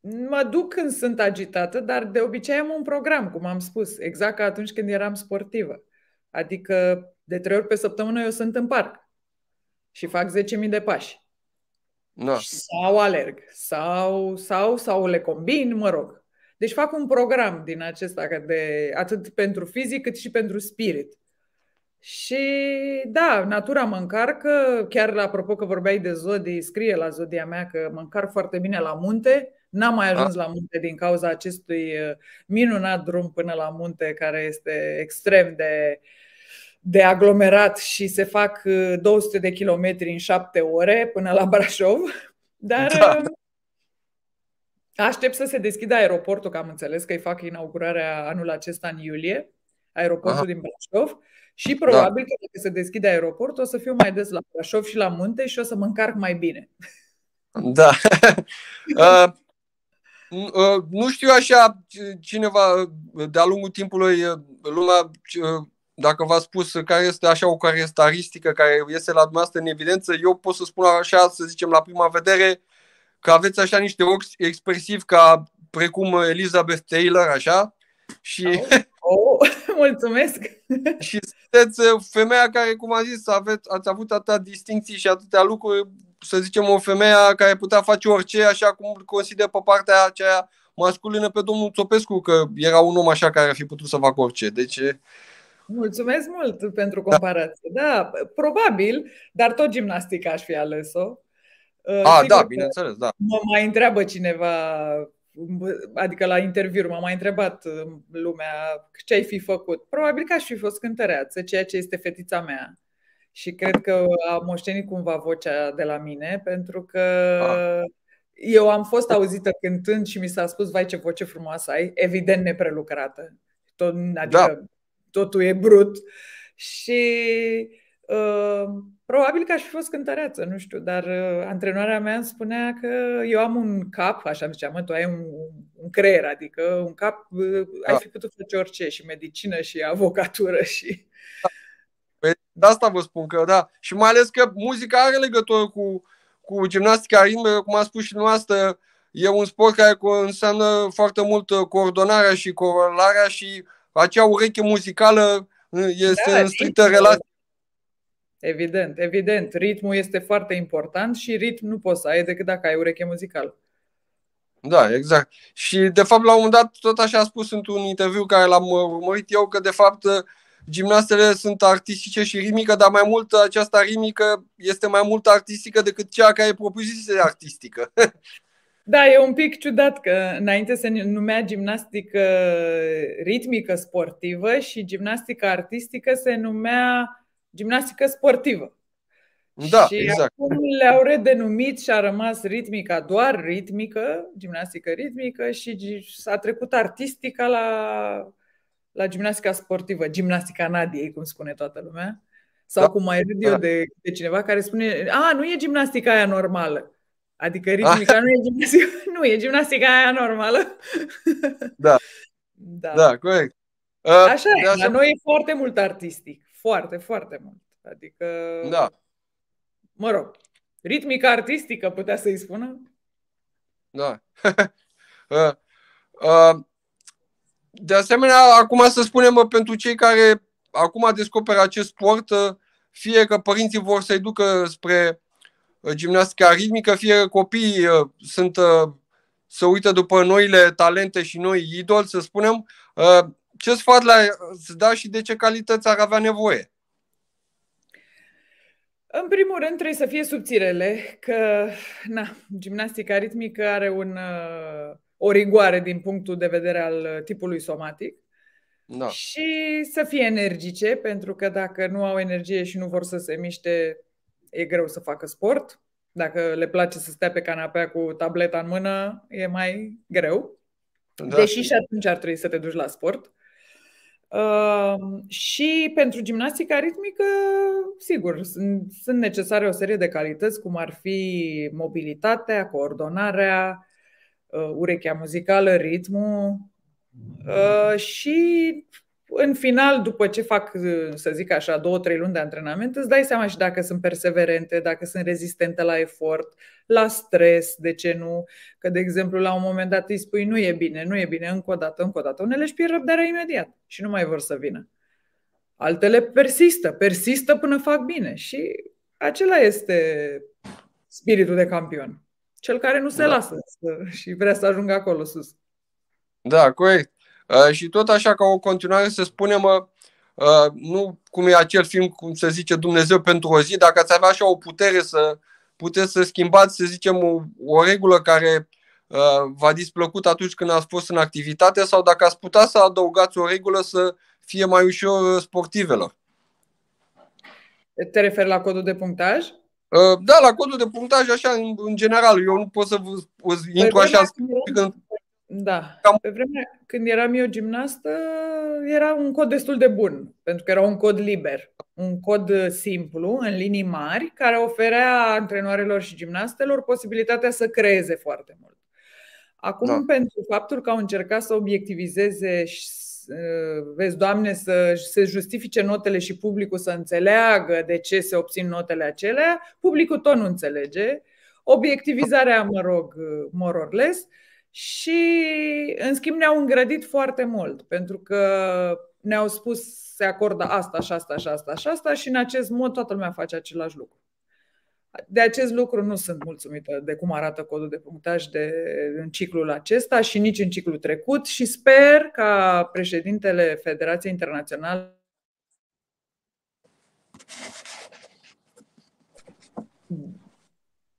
mă duc când sunt agitată, dar de obicei am un program, cum am spus, exact ca atunci când eram sportivă. Adică de trei ori pe săptămână eu sunt în parc și fac 10.000 de pași. No. Sau alerg, sau, sau, sau le combin, mă rog. Deci fac un program din acesta, de, atât pentru fizic cât și pentru spirit. Și da, natura mă încarcă, chiar la apropo că vorbeai de zodii, scrie la zodia mea că mă încarc foarte bine la munte. N-am mai ah. ajuns la munte din cauza acestui uh, minunat drum până la munte care este extrem de de aglomerat și se fac 200 uh, de kilometri în 7 ore până la Brașov, dar da. Uh, aștept să se deschidă aeroportul, că am înțeles că îi fac inaugurarea anul acesta în iulie, aeroportul Aha. din Brașov. Și da. probabil da. că dacă se deschide aeroportul, o să fiu mai des la Brașov și la munte și o să mă încarc mai bine. Da. Uh, uh, nu știu așa cineva uh, de-a lungul timpului, lumea, dacă v-a spus care este așa o carestaristică care iese la dumneavoastră în evidență, eu pot să spun așa, să zicem, la prima vedere, că aveți așa niște ochi expresivi ca precum Elizabeth Taylor, așa, și oh. Oh, mulțumesc! și sunteți uh, femeia care, cum am zis, aveți, ați avut atâtea distinții și atâtea lucruri, să zicem, o femeie care putea face orice, așa cum consider pe partea aceea masculină pe domnul Țopescu, că era un om așa care ar fi putut să facă orice. Deci, Mulțumesc mult pentru comparație. Da. da, probabil, dar tot gimnastica aș fi ales-o. A, Sigur da, bineînțeles, da. Mă mai întreabă cineva adică la interviu m-a mai întrebat uh, lumea ce ai fi făcut. Probabil că aș fi fost cântăreață, ceea ce este fetița mea. Și cred că a moștenit cumva vocea de la mine, pentru că ah. eu am fost auzită cântând și mi s-a spus, vai ce voce frumoasă ai, evident neprelucrată. Tot, da. adică da. totul e brut. Și uh, Probabil că aș fi fost cântăreață, nu știu, dar uh, antrenoarea mea îmi spunea că eu am un cap, așa îmi zicea, mă, tu ai un, un creier, adică un cap, uh, da. ai fi putut face orice, și medicină, și avocatură, și... Da. Păi, de asta vă spun că, da, și mai ales că muzica are legătură cu, cu gimnastica ritmă, cum a spus și dumneavoastră, e un sport care înseamnă foarte mult uh, coordonarea și corolarea și acea ureche muzicală uh, este da, în strictă relație Evident, evident. Ritmul este foarte important și ritm nu poți să ai decât dacă ai ureche muzicală. Da, exact. Și de fapt la un moment dat tot așa a spus într-un interviu care l-am uh, urmărit eu că de fapt uh, gimnastele sunt artistice și rimică, dar mai mult uh, această rimică este mai mult artistică decât cea care e propusise artistică. Da, e un pic ciudat că înainte se numea gimnastică ritmică sportivă și gimnastică artistică se numea gimnastică sportivă. Da, și exact. acum le-au redenumit și a rămas ritmica doar ritmică, gimnastică ritmică și s-a trecut artistica la, la gimnastica sportivă, gimnastica nadiei, cum spune toată lumea. Sau da. cum mai râd eu da. de, de cineva care spune, a, nu e gimnastica aia normală. Adică ah. ritmica nu e gimnastica, nu e gimnastica aia normală. Da. da. Da, corect. Uh, Așa e, la noi e foarte mult artistic foarte, foarte mult. Adică, da. mă rog, ritmica artistică putea să-i spună. Da. uh, uh, de asemenea, acum să spunem pentru cei care acum descoperă acest sport, uh, fie că părinții vor să-i ducă spre uh, gimnastica ritmică, fie că copiii uh, sunt să uită după noile talente și noi idoli, să spunem ce sfat la îți da și de ce calități ar avea nevoie? În primul rând trebuie să fie subțirele, că na, gimnastica ritmică are un, uh, o rigoare din punctul de vedere al uh, tipului somatic. Da. Și să fie energice, pentru că dacă nu au energie și nu vor să se miște, e greu să facă sport. Dacă le place să stea pe canapea cu tableta în mână, e mai greu. Da. Deși și atunci ar trebui să te duci la sport. Ehm, și pentru gimnastica ritmică, sigur, sunt, sunt necesare o serie de calități, cum ar fi mobilitatea, coordonarea, uh, urechea muzicală, ritmul mm-hmm. uh, și în final, după ce fac, să zic așa, două, trei luni de antrenament, îți dai seama și dacă sunt perseverente, dacă sunt rezistente la efort, la stres, de ce nu? Că, de exemplu, la un moment dat îi spui nu e bine, nu e bine, încă o dată, încă o dată. Unele își pierd răbdarea imediat și nu mai vor să vină. Altele persistă, persistă până fac bine și acela este spiritul de campion. Cel care nu se da. lasă și vrea să ajungă acolo sus. Da, corect. Uh, și tot așa ca o continuare să spunem, uh, uh, nu cum e acel film, cum se zice Dumnezeu pentru o zi, dacă ați avea așa o putere să puteți să schimbați, să zicem, o, o regulă care v-a displăcut atunci când ați fost în activitate sau dacă ați putea să adăugați o regulă să fie mai ușor sportivelor. Te referi la codul de punctaj? Da, la codul de punctaj, așa, în, general. Eu nu pot să vă, păi intru așa. Când... Da. Cam... Pe vremea când eram eu gimnastă, era un cod destul de bun, pentru că era un cod liber, un cod uh, simplu, în linii mari, care oferea antrenoarelor și gimnastelor posibilitatea să creeze foarte mult. Acum, da. pentru faptul că au încercat să obiectivizeze și uh, vezi, Doamne, să se justifice notele și publicul să înțeleagă de ce se obțin notele acelea, publicul tot nu înțelege. Obiectivizarea, mă rog, uh, more or less, și, în schimb, ne-au îngrădit foarte mult, pentru că ne-au spus se acordă asta și asta și asta și asta și în acest mod toată lumea face același lucru. De acest lucru nu sunt mulțumită de cum arată codul de punctaj de, în ciclul acesta și nici în ciclul trecut și sper ca președintele Federației Internaționale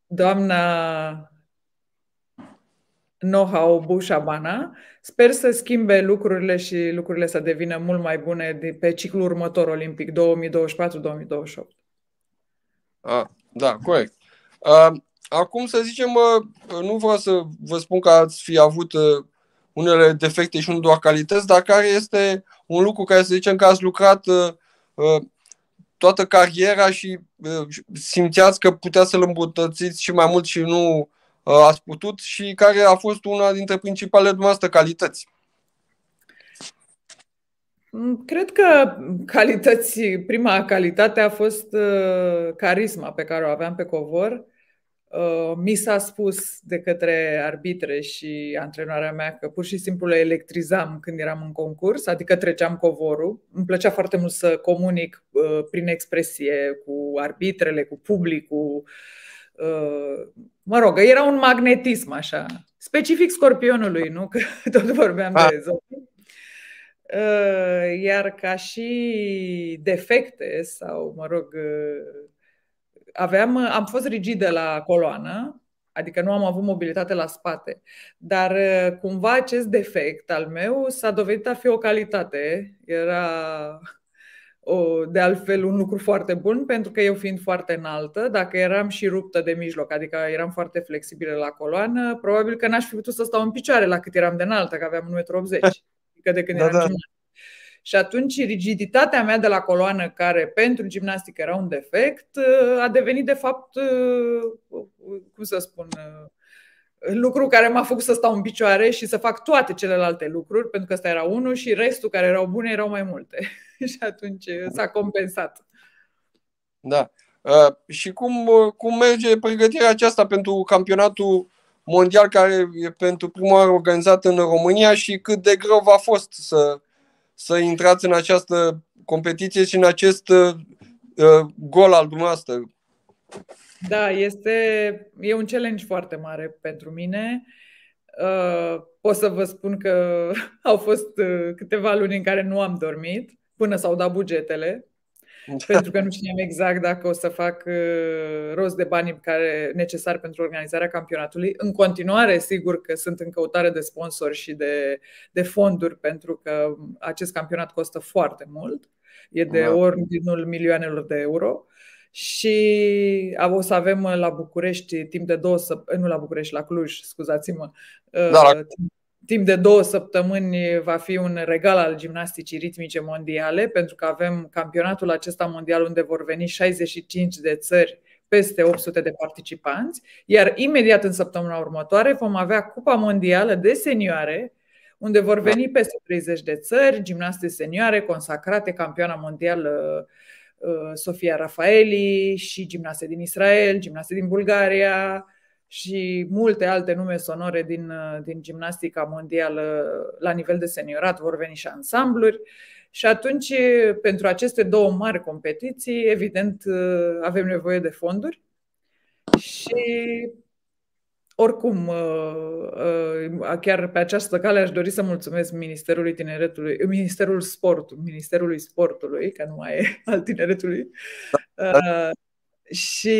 doamna know-how Bușabana. Sper să schimbe lucrurile și lucrurile să devină mult mai bune de pe ciclul următor olimpic 2024-2028. Ah, da, corect. Uh, acum să zicem, uh, nu vreau să vă spun că ați fi avut uh, unele defecte și nu doar calități, dar care este un lucru care să zicem că ați lucrat uh, uh, toată cariera și uh, simțeați că putea să-l îmbunătățiți și mai mult și nu Uh, ați putut și care a fost una dintre principalele dumneavoastră calități? Mm, cred că calități, prima calitate a fost uh, carisma pe care o aveam pe covor. Uh, mi s-a spus de către arbitre și antrenoarea mea că pur și simplu le electrizam când eram în concurs, adică treceam covorul. Îmi plăcea foarte mult să comunic prin expresie cu arbitrele, cu publicul Mă rog, era un magnetism așa, specific scorpionului, nu? Că tot vorbeam A. Da. de zodii. Ă, iar ca și defecte sau, mă rog, ă, aveam, am fost rigidă la coloană, adică nu am avut mobilitate la spate, dar ă, cumva acest defect al meu s-a dovedit a fi o calitate. Era o, de altfel un lucru foarte bun, pentru că eu fiind foarte înaltă, dacă eram și ruptă de mijloc, adică eram foarte flexibilă la coloană, probabil că n-aș fi putut să stau în picioare la cât eram de înaltă, că aveam 1,80 m, adică de când da, eram da. Și atunci rigiditatea mea de la coloană, care pentru gimnastică era un defect, a devenit de fapt, uh, cum să spun, uh, lucru care m-a făcut să stau în picioare și să fac toate celelalte lucruri, pentru că ăsta era unul și restul care erau bune erau mai multe. și atunci uh, s-a compensat. Da. Uh, și cum, uh, cum merge pregătirea aceasta pentru campionatul mondial care e pentru prima oară organizat în România și cât de greu v-a fost să, să intrați în această competiție și în acest uh, uh gol al dumneavoastră? Da, este e un challenge foarte mare pentru mine. Uh, pot să vă spun că au fost uh, câteva luni în care nu am dormit până s-au dat bugetele, pentru că nu știam exact dacă o să fac uh, rost de banii care necesar pentru organizarea campionatului. În continuare, sigur că sunt în căutare de sponsori și de, de fonduri, pentru că acest campionat costă foarte mult. E de ordinul milioanelor de euro și o să avem uh, la București timp de două săptămâni, nu la București, la Cluj, scuzați-mă. Uh, da, la... Timp de două săptămâni va fi un regal al gimnasticii ritmice mondiale, pentru că avem campionatul acesta mondial unde vor veni 65 de țări peste 800 de participanți, iar imediat în săptămâna următoare vom avea Cupa Mondială de Senioare, unde vor da. veni peste 30 de țări, gimnaste senioare consacrate, campioana mondială uh, Uh, Sofia Rafaeli și gimnaste din Israel, gimnaste din Bulgaria și multe alte nume sonore din, uh, din gimnastica mondială la nivel de seniorat, vor veni și ansambluri. Și atunci, pentru aceste două mari competiții, evident, uh, avem nevoie de fonduri și oricum, uh, uh, chiar pe această cale aș dori să mulțumesc Ministerului Tineretului, Ministerul Sportului, Ministerului Sportului, că nu mai e al tineretului, da. Uh, și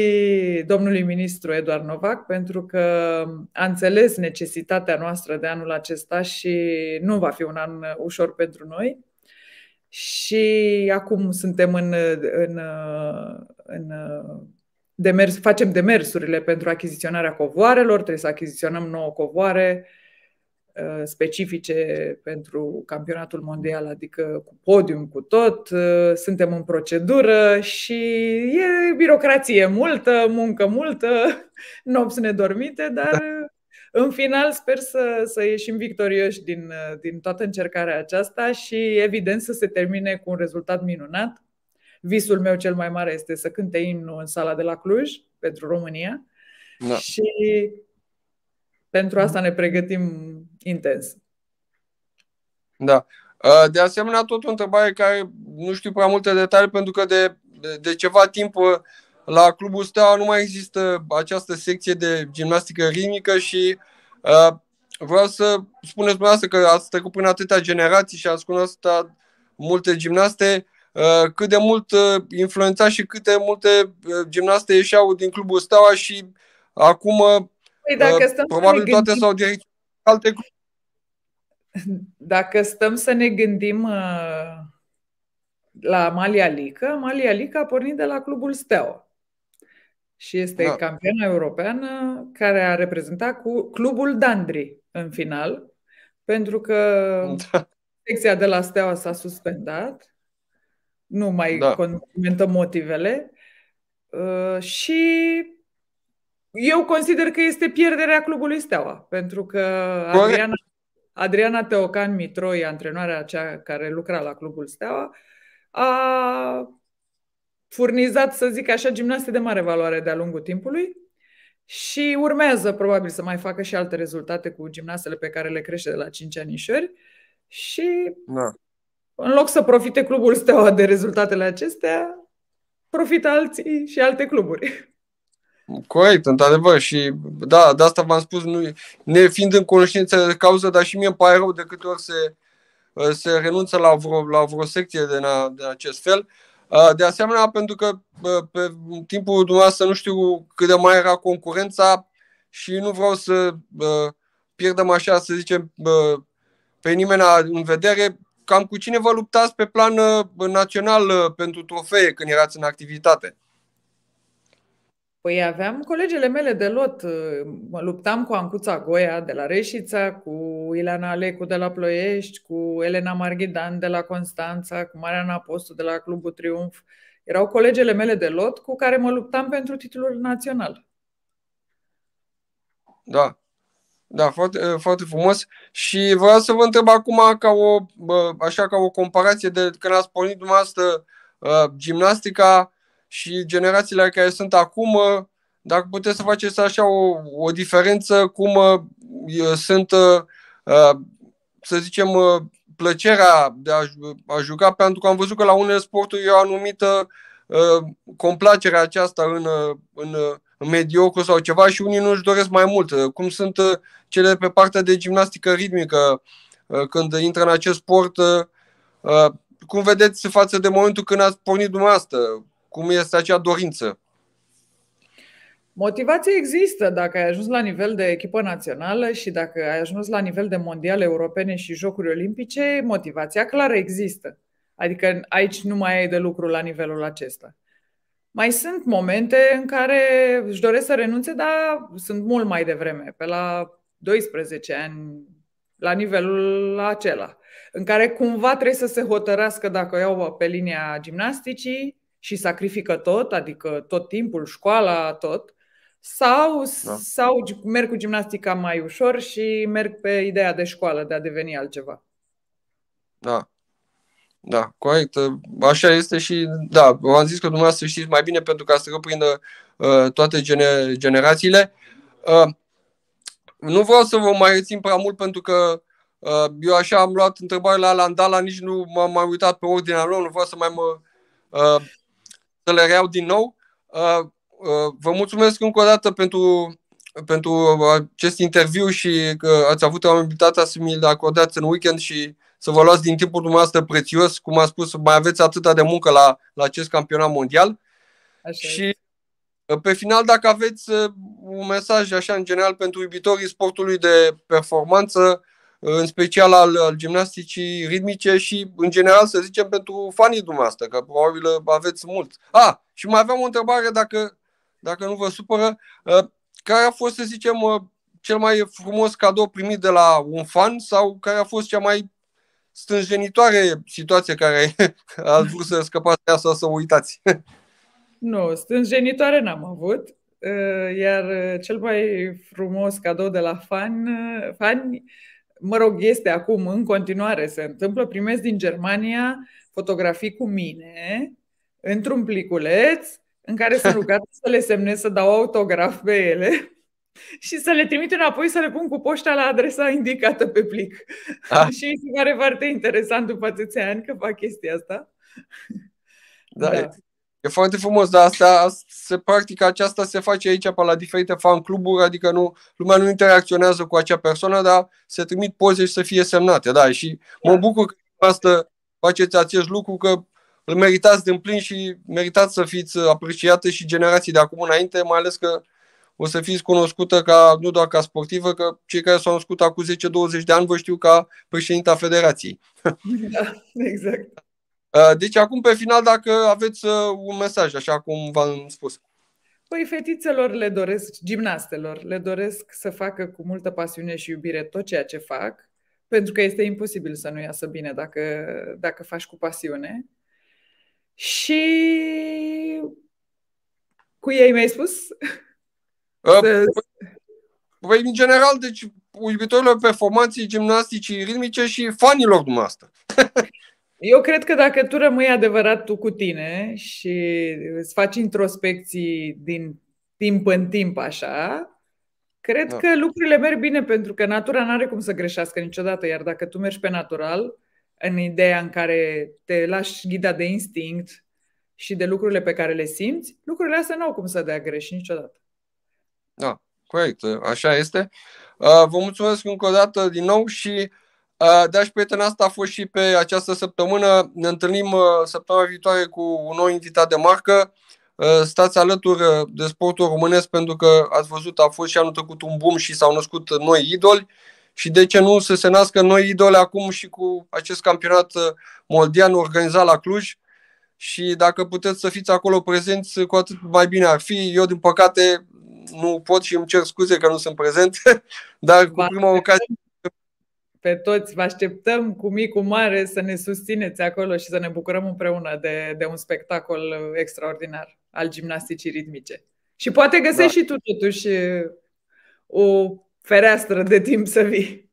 domnului ministru Eduard Novac, pentru că a înțeles necesitatea noastră de anul acesta și nu va fi un an ușor pentru noi. Și acum suntem în, în, în demers, facem demersurile pentru achiziționarea covoarelor, trebuie să achiziționăm nouă covoare uh, specifice pentru campionatul mondial, adică cu podium, cu tot, uh, suntem în procedură și e birocrație multă, muncă multă, nopți nedormite, dar da. uh, în final sper să, să ieșim victorioși din, din toată încercarea aceasta și evident să se termine cu un rezultat minunat visul meu cel mai mare este să cânte imnul în sala de la Cluj pentru România da. și pentru asta ne pregătim intens. Da. Uh, de asemenea, tot o întrebare care nu știu prea multe detalii, pentru că de, de ceva timp uh, la Clubul Steaua nu mai există această secție de gimnastică ritmică și uh, vreau să spuneți dumneavoastră că ați trecut prin atâtea generații și ați cunoscut multe gimnaste. Uh, Uh, cât de mult uh, influența și câte multe uh, gimnaste ieșeau din clubul Steaua și acum păi dacă stăm probabil gândim... toate s-au direct alte cluburi. Dacă stăm să ne gândim la Amalia Lică, Amalia Lică a pornit de la clubul Steaua și este da. campioana europeană care a reprezentat cu clubul Dandri în final, pentru că da. secția de la Steaua s-a suspendat nu mai da. comentăm motivele. Uh, și eu consider că este pierderea clubului Steaua, pentru că Adriana, Adriana Teocan Mitroi, antrenoarea aceea care lucra la clubul Steaua, a furnizat, să zic așa, gimnaste de mare valoare de-a lungul timpului și urmează probabil să mai facă și alte rezultate cu gimnastele pe care le crește de la 5 anișori și da. În loc să profite clubul Steaua de rezultatele acestea, profită alții și alte cluburi. Corect, într-adevăr. Și da, de asta v-am spus, nu, ne fiind în conștiință de cauză, dar și mie îmi pare rău de câte ori se, se renunță la vreo, la vreo secție de, na, de acest fel. De asemenea, pentru că pe timpul dumneavoastră nu știu cât de mai era concurența și nu vreau să pierdem așa, să zicem, pe nimeni în vedere cam cu cine vă luptați pe plan uh, național uh, pentru trofee când erați în activitate? Păi aveam colegele mele de lot. Uh, mă luptam cu Ancuța Goia de la Reșița, cu Ilana Alecu de la Ploiești, cu Elena Marghidan de la Constanța, cu Mariana Apostu de la Clubul Triumf. Erau colegele mele de lot cu care mă luptam pentru titlul național. Da. Da, foarte, foarte frumos. Și vreau să vă întreb acum, ca o, așa ca o comparație de când ați pornit dumneavoastră ă, gimnastica și generațiile care sunt acum, ă, dacă puteți să faceți așa o, o diferență, cum ă, sunt, să zicem, plăcerea de a, a juca, pentru că am văzut că la unele sporturi e o anumită complacere aceasta în, în mediocru sau ceva și unii nu își doresc mai mult, cum sunt uh, cele pe partea de gimnastică ritmică uh, când intră în acest sport. Uh, cum vedeți față de momentul când ați pornit dumneavoastră? Cum este acea dorință? Motivația există dacă ai ajuns la nivel de echipă națională și dacă ai ajuns la nivel de mondiale europene și jocuri olimpice, motivația clară există. Adică aici nu mai ai de lucru la nivelul acesta. Mai sunt momente în care își doresc să renunțe, dar sunt mult mai devreme, pe la 12 ani, la nivelul acela, în care cumva trebuie să se hotărască dacă o iau pe linia gimnasticii și sacrifică tot, adică tot timpul, școala, tot, sau, da. sau merg cu gimnastica mai ușor și merg pe ideea de școală, de a deveni altceva. Da, da, corect. Așa este și, da, v-am zis că dumneavoastră știți mai bine pentru ca să răprindă uh, toate gene- generațiile. Uh, nu vreau să vă mai rețin prea mult pentru că uh, eu așa am luat întrebările la Landala, nici nu m-am mai uitat pe ordinea lor, nu vreau să mai mă uh, să le reiau din nou. Uh, uh, vă mulțumesc încă o dată pentru, pentru acest interviu și că ați avut amabilitatea să mi-l acordați în weekend și uh, să vă luați din timpul dumneavoastră prețios, cum am spus, mai aveți atâta de muncă la, la acest campionat mondial. Așa și e. Uh, pe final, dacă aveți uh, un mesaj așa în general pentru iubitorii sportului de performanță, uh, în special al, al gimnasticii ritmice și în general, să zicem, pentru fanii dumneavoastră, că probabil aveți mulți. A, ah, și mai aveam o întrebare, dacă, dacă nu vă supără, care a fost, să zicem, cel mai frumos cadou primit de la un fan sau care a fost cea mai stânjenitoare situația care ați vrut să scăpați de sau să o uitați? Nu, stânjenitoare n-am avut, ă, iar ă, cel mai frumos cadou de la fan, ă, fan, mă rog, este acum, în continuare se întâmplă, primesc din Germania fotografii cu mine într-un pliculeț în care sunt rugat să le semnez să dau autograf pe ele și să le trimit înapoi să le pun cu poșta la adresa indicată pe plic. Ah. și mi se pare foarte interesant după atâția ani că fac chestia asta. Da, da. E, e foarte frumos, dar asta se practică, aceasta se face aici pe la diferite fan cluburi, adică nu, lumea nu interacționează cu acea persoană, dar se trimit poze și să fie semnate. Da, și da. mă bucur că asta faceți acest lucru, că îl meritați din plin și meritați să fiți apreciate și generații de acum înainte, mai ales că o să fiți cunoscută ca, nu doar ca sportivă, că cei care s-au născut acum 10-20 de ani vă știu ca președinta federației. Da, exact. Uh, deci acum pe final, dacă aveți uh, un mesaj, așa cum v-am spus. Păi fetițelor le doresc, gimnastelor, le doresc să facă cu multă pasiune și iubire tot ceea ce fac, pentru că este imposibil să nu iasă bine dacă, dacă faci cu pasiune. Și cu ei mi-ai spus? Ă, păi, păi, în general, deci uimitorilor performanței gimnasticii ritmice și fanilor dumneavoastră. Eu cred că dacă tu rămâi adevărat tu cu tine și îți faci introspecții din timp în timp așa, cred da. că lucrurile merg bine pentru că natura nu are cum să greșească niciodată, iar dacă tu mergi pe natural, în ideea în care te lași ghida de instinct și de lucrurile pe care le simți, lucrurile astea nu au cum să dea greș niciodată. Da, corect, așa este. Uh, vă mulțumesc încă o dată din nou și uh, Dragi prieteni, asta a fost și pe această săptămână. Ne întâlnim uh, săptămâna viitoare cu un nou invitat de marcă. Stați alături de sportul românesc pentru că ați văzut, a fost și anul trecut un boom și s-au născut noi idoli și de ce nu să se nască noi idole acum și cu acest campionat moldian organizat la Cluj și dacă puteți să fiți acolo prezenți, cu atât mai bine ar fi. Eu, din păcate, nu pot și îmi cer scuze că nu sunt prezent, dar cu prima ocazie pe toți, vă așteptăm cu mic, cu mare să ne susțineți acolo și să ne bucurăm împreună de, de un spectacol extraordinar al gimnasticii ritmice. Și poate găsești da. și tu totuși o fereastră de timp să vii.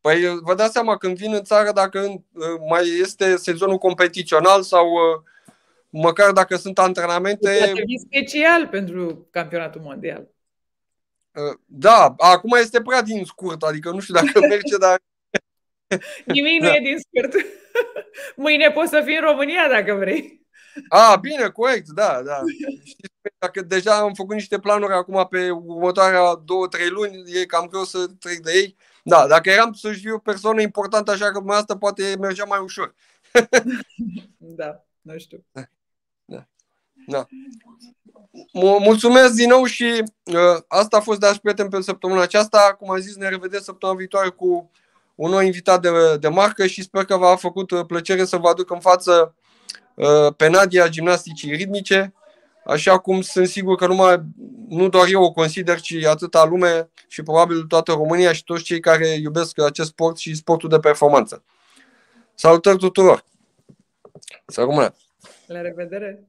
Păi vă dați seama, când vin în țară, dacă mai este sezonul competițional sau uh, măcar dacă sunt antrenamente... E special pentru campionatul mondial. Uh, da, acum este prea din scurt, adică nu știu dacă merge, dar... Nimic nu da. e din scurt. Mâine poți să fii în România dacă vrei. A, bine, corect, da, da. Știți, dacă deja am făcut niște planuri acum pe următoarea două, trei luni, e cam greu să trec de ei. Da, dacă eram să fiu o persoană importantă, așa că asta poate mergea mai ușor. da, nu știu. Da. Da. Mulțumesc din nou și uh, asta a fost de prieten pentru săptămâna aceasta. Cum am zis, ne revedem săptămâna viitoare cu un nou invitat de, de marcă și sper că v-a făcut uh, plăcere să vă aduc în față uh, pe Nadia gimnasticii ritmice, așa cum sunt sigur că numai, nu doar eu o consider, ci atâta lume și probabil toată România și toți cei care iubesc acest sport și sportul de performanță. Salutări tuturor! Să rămână! La revedere!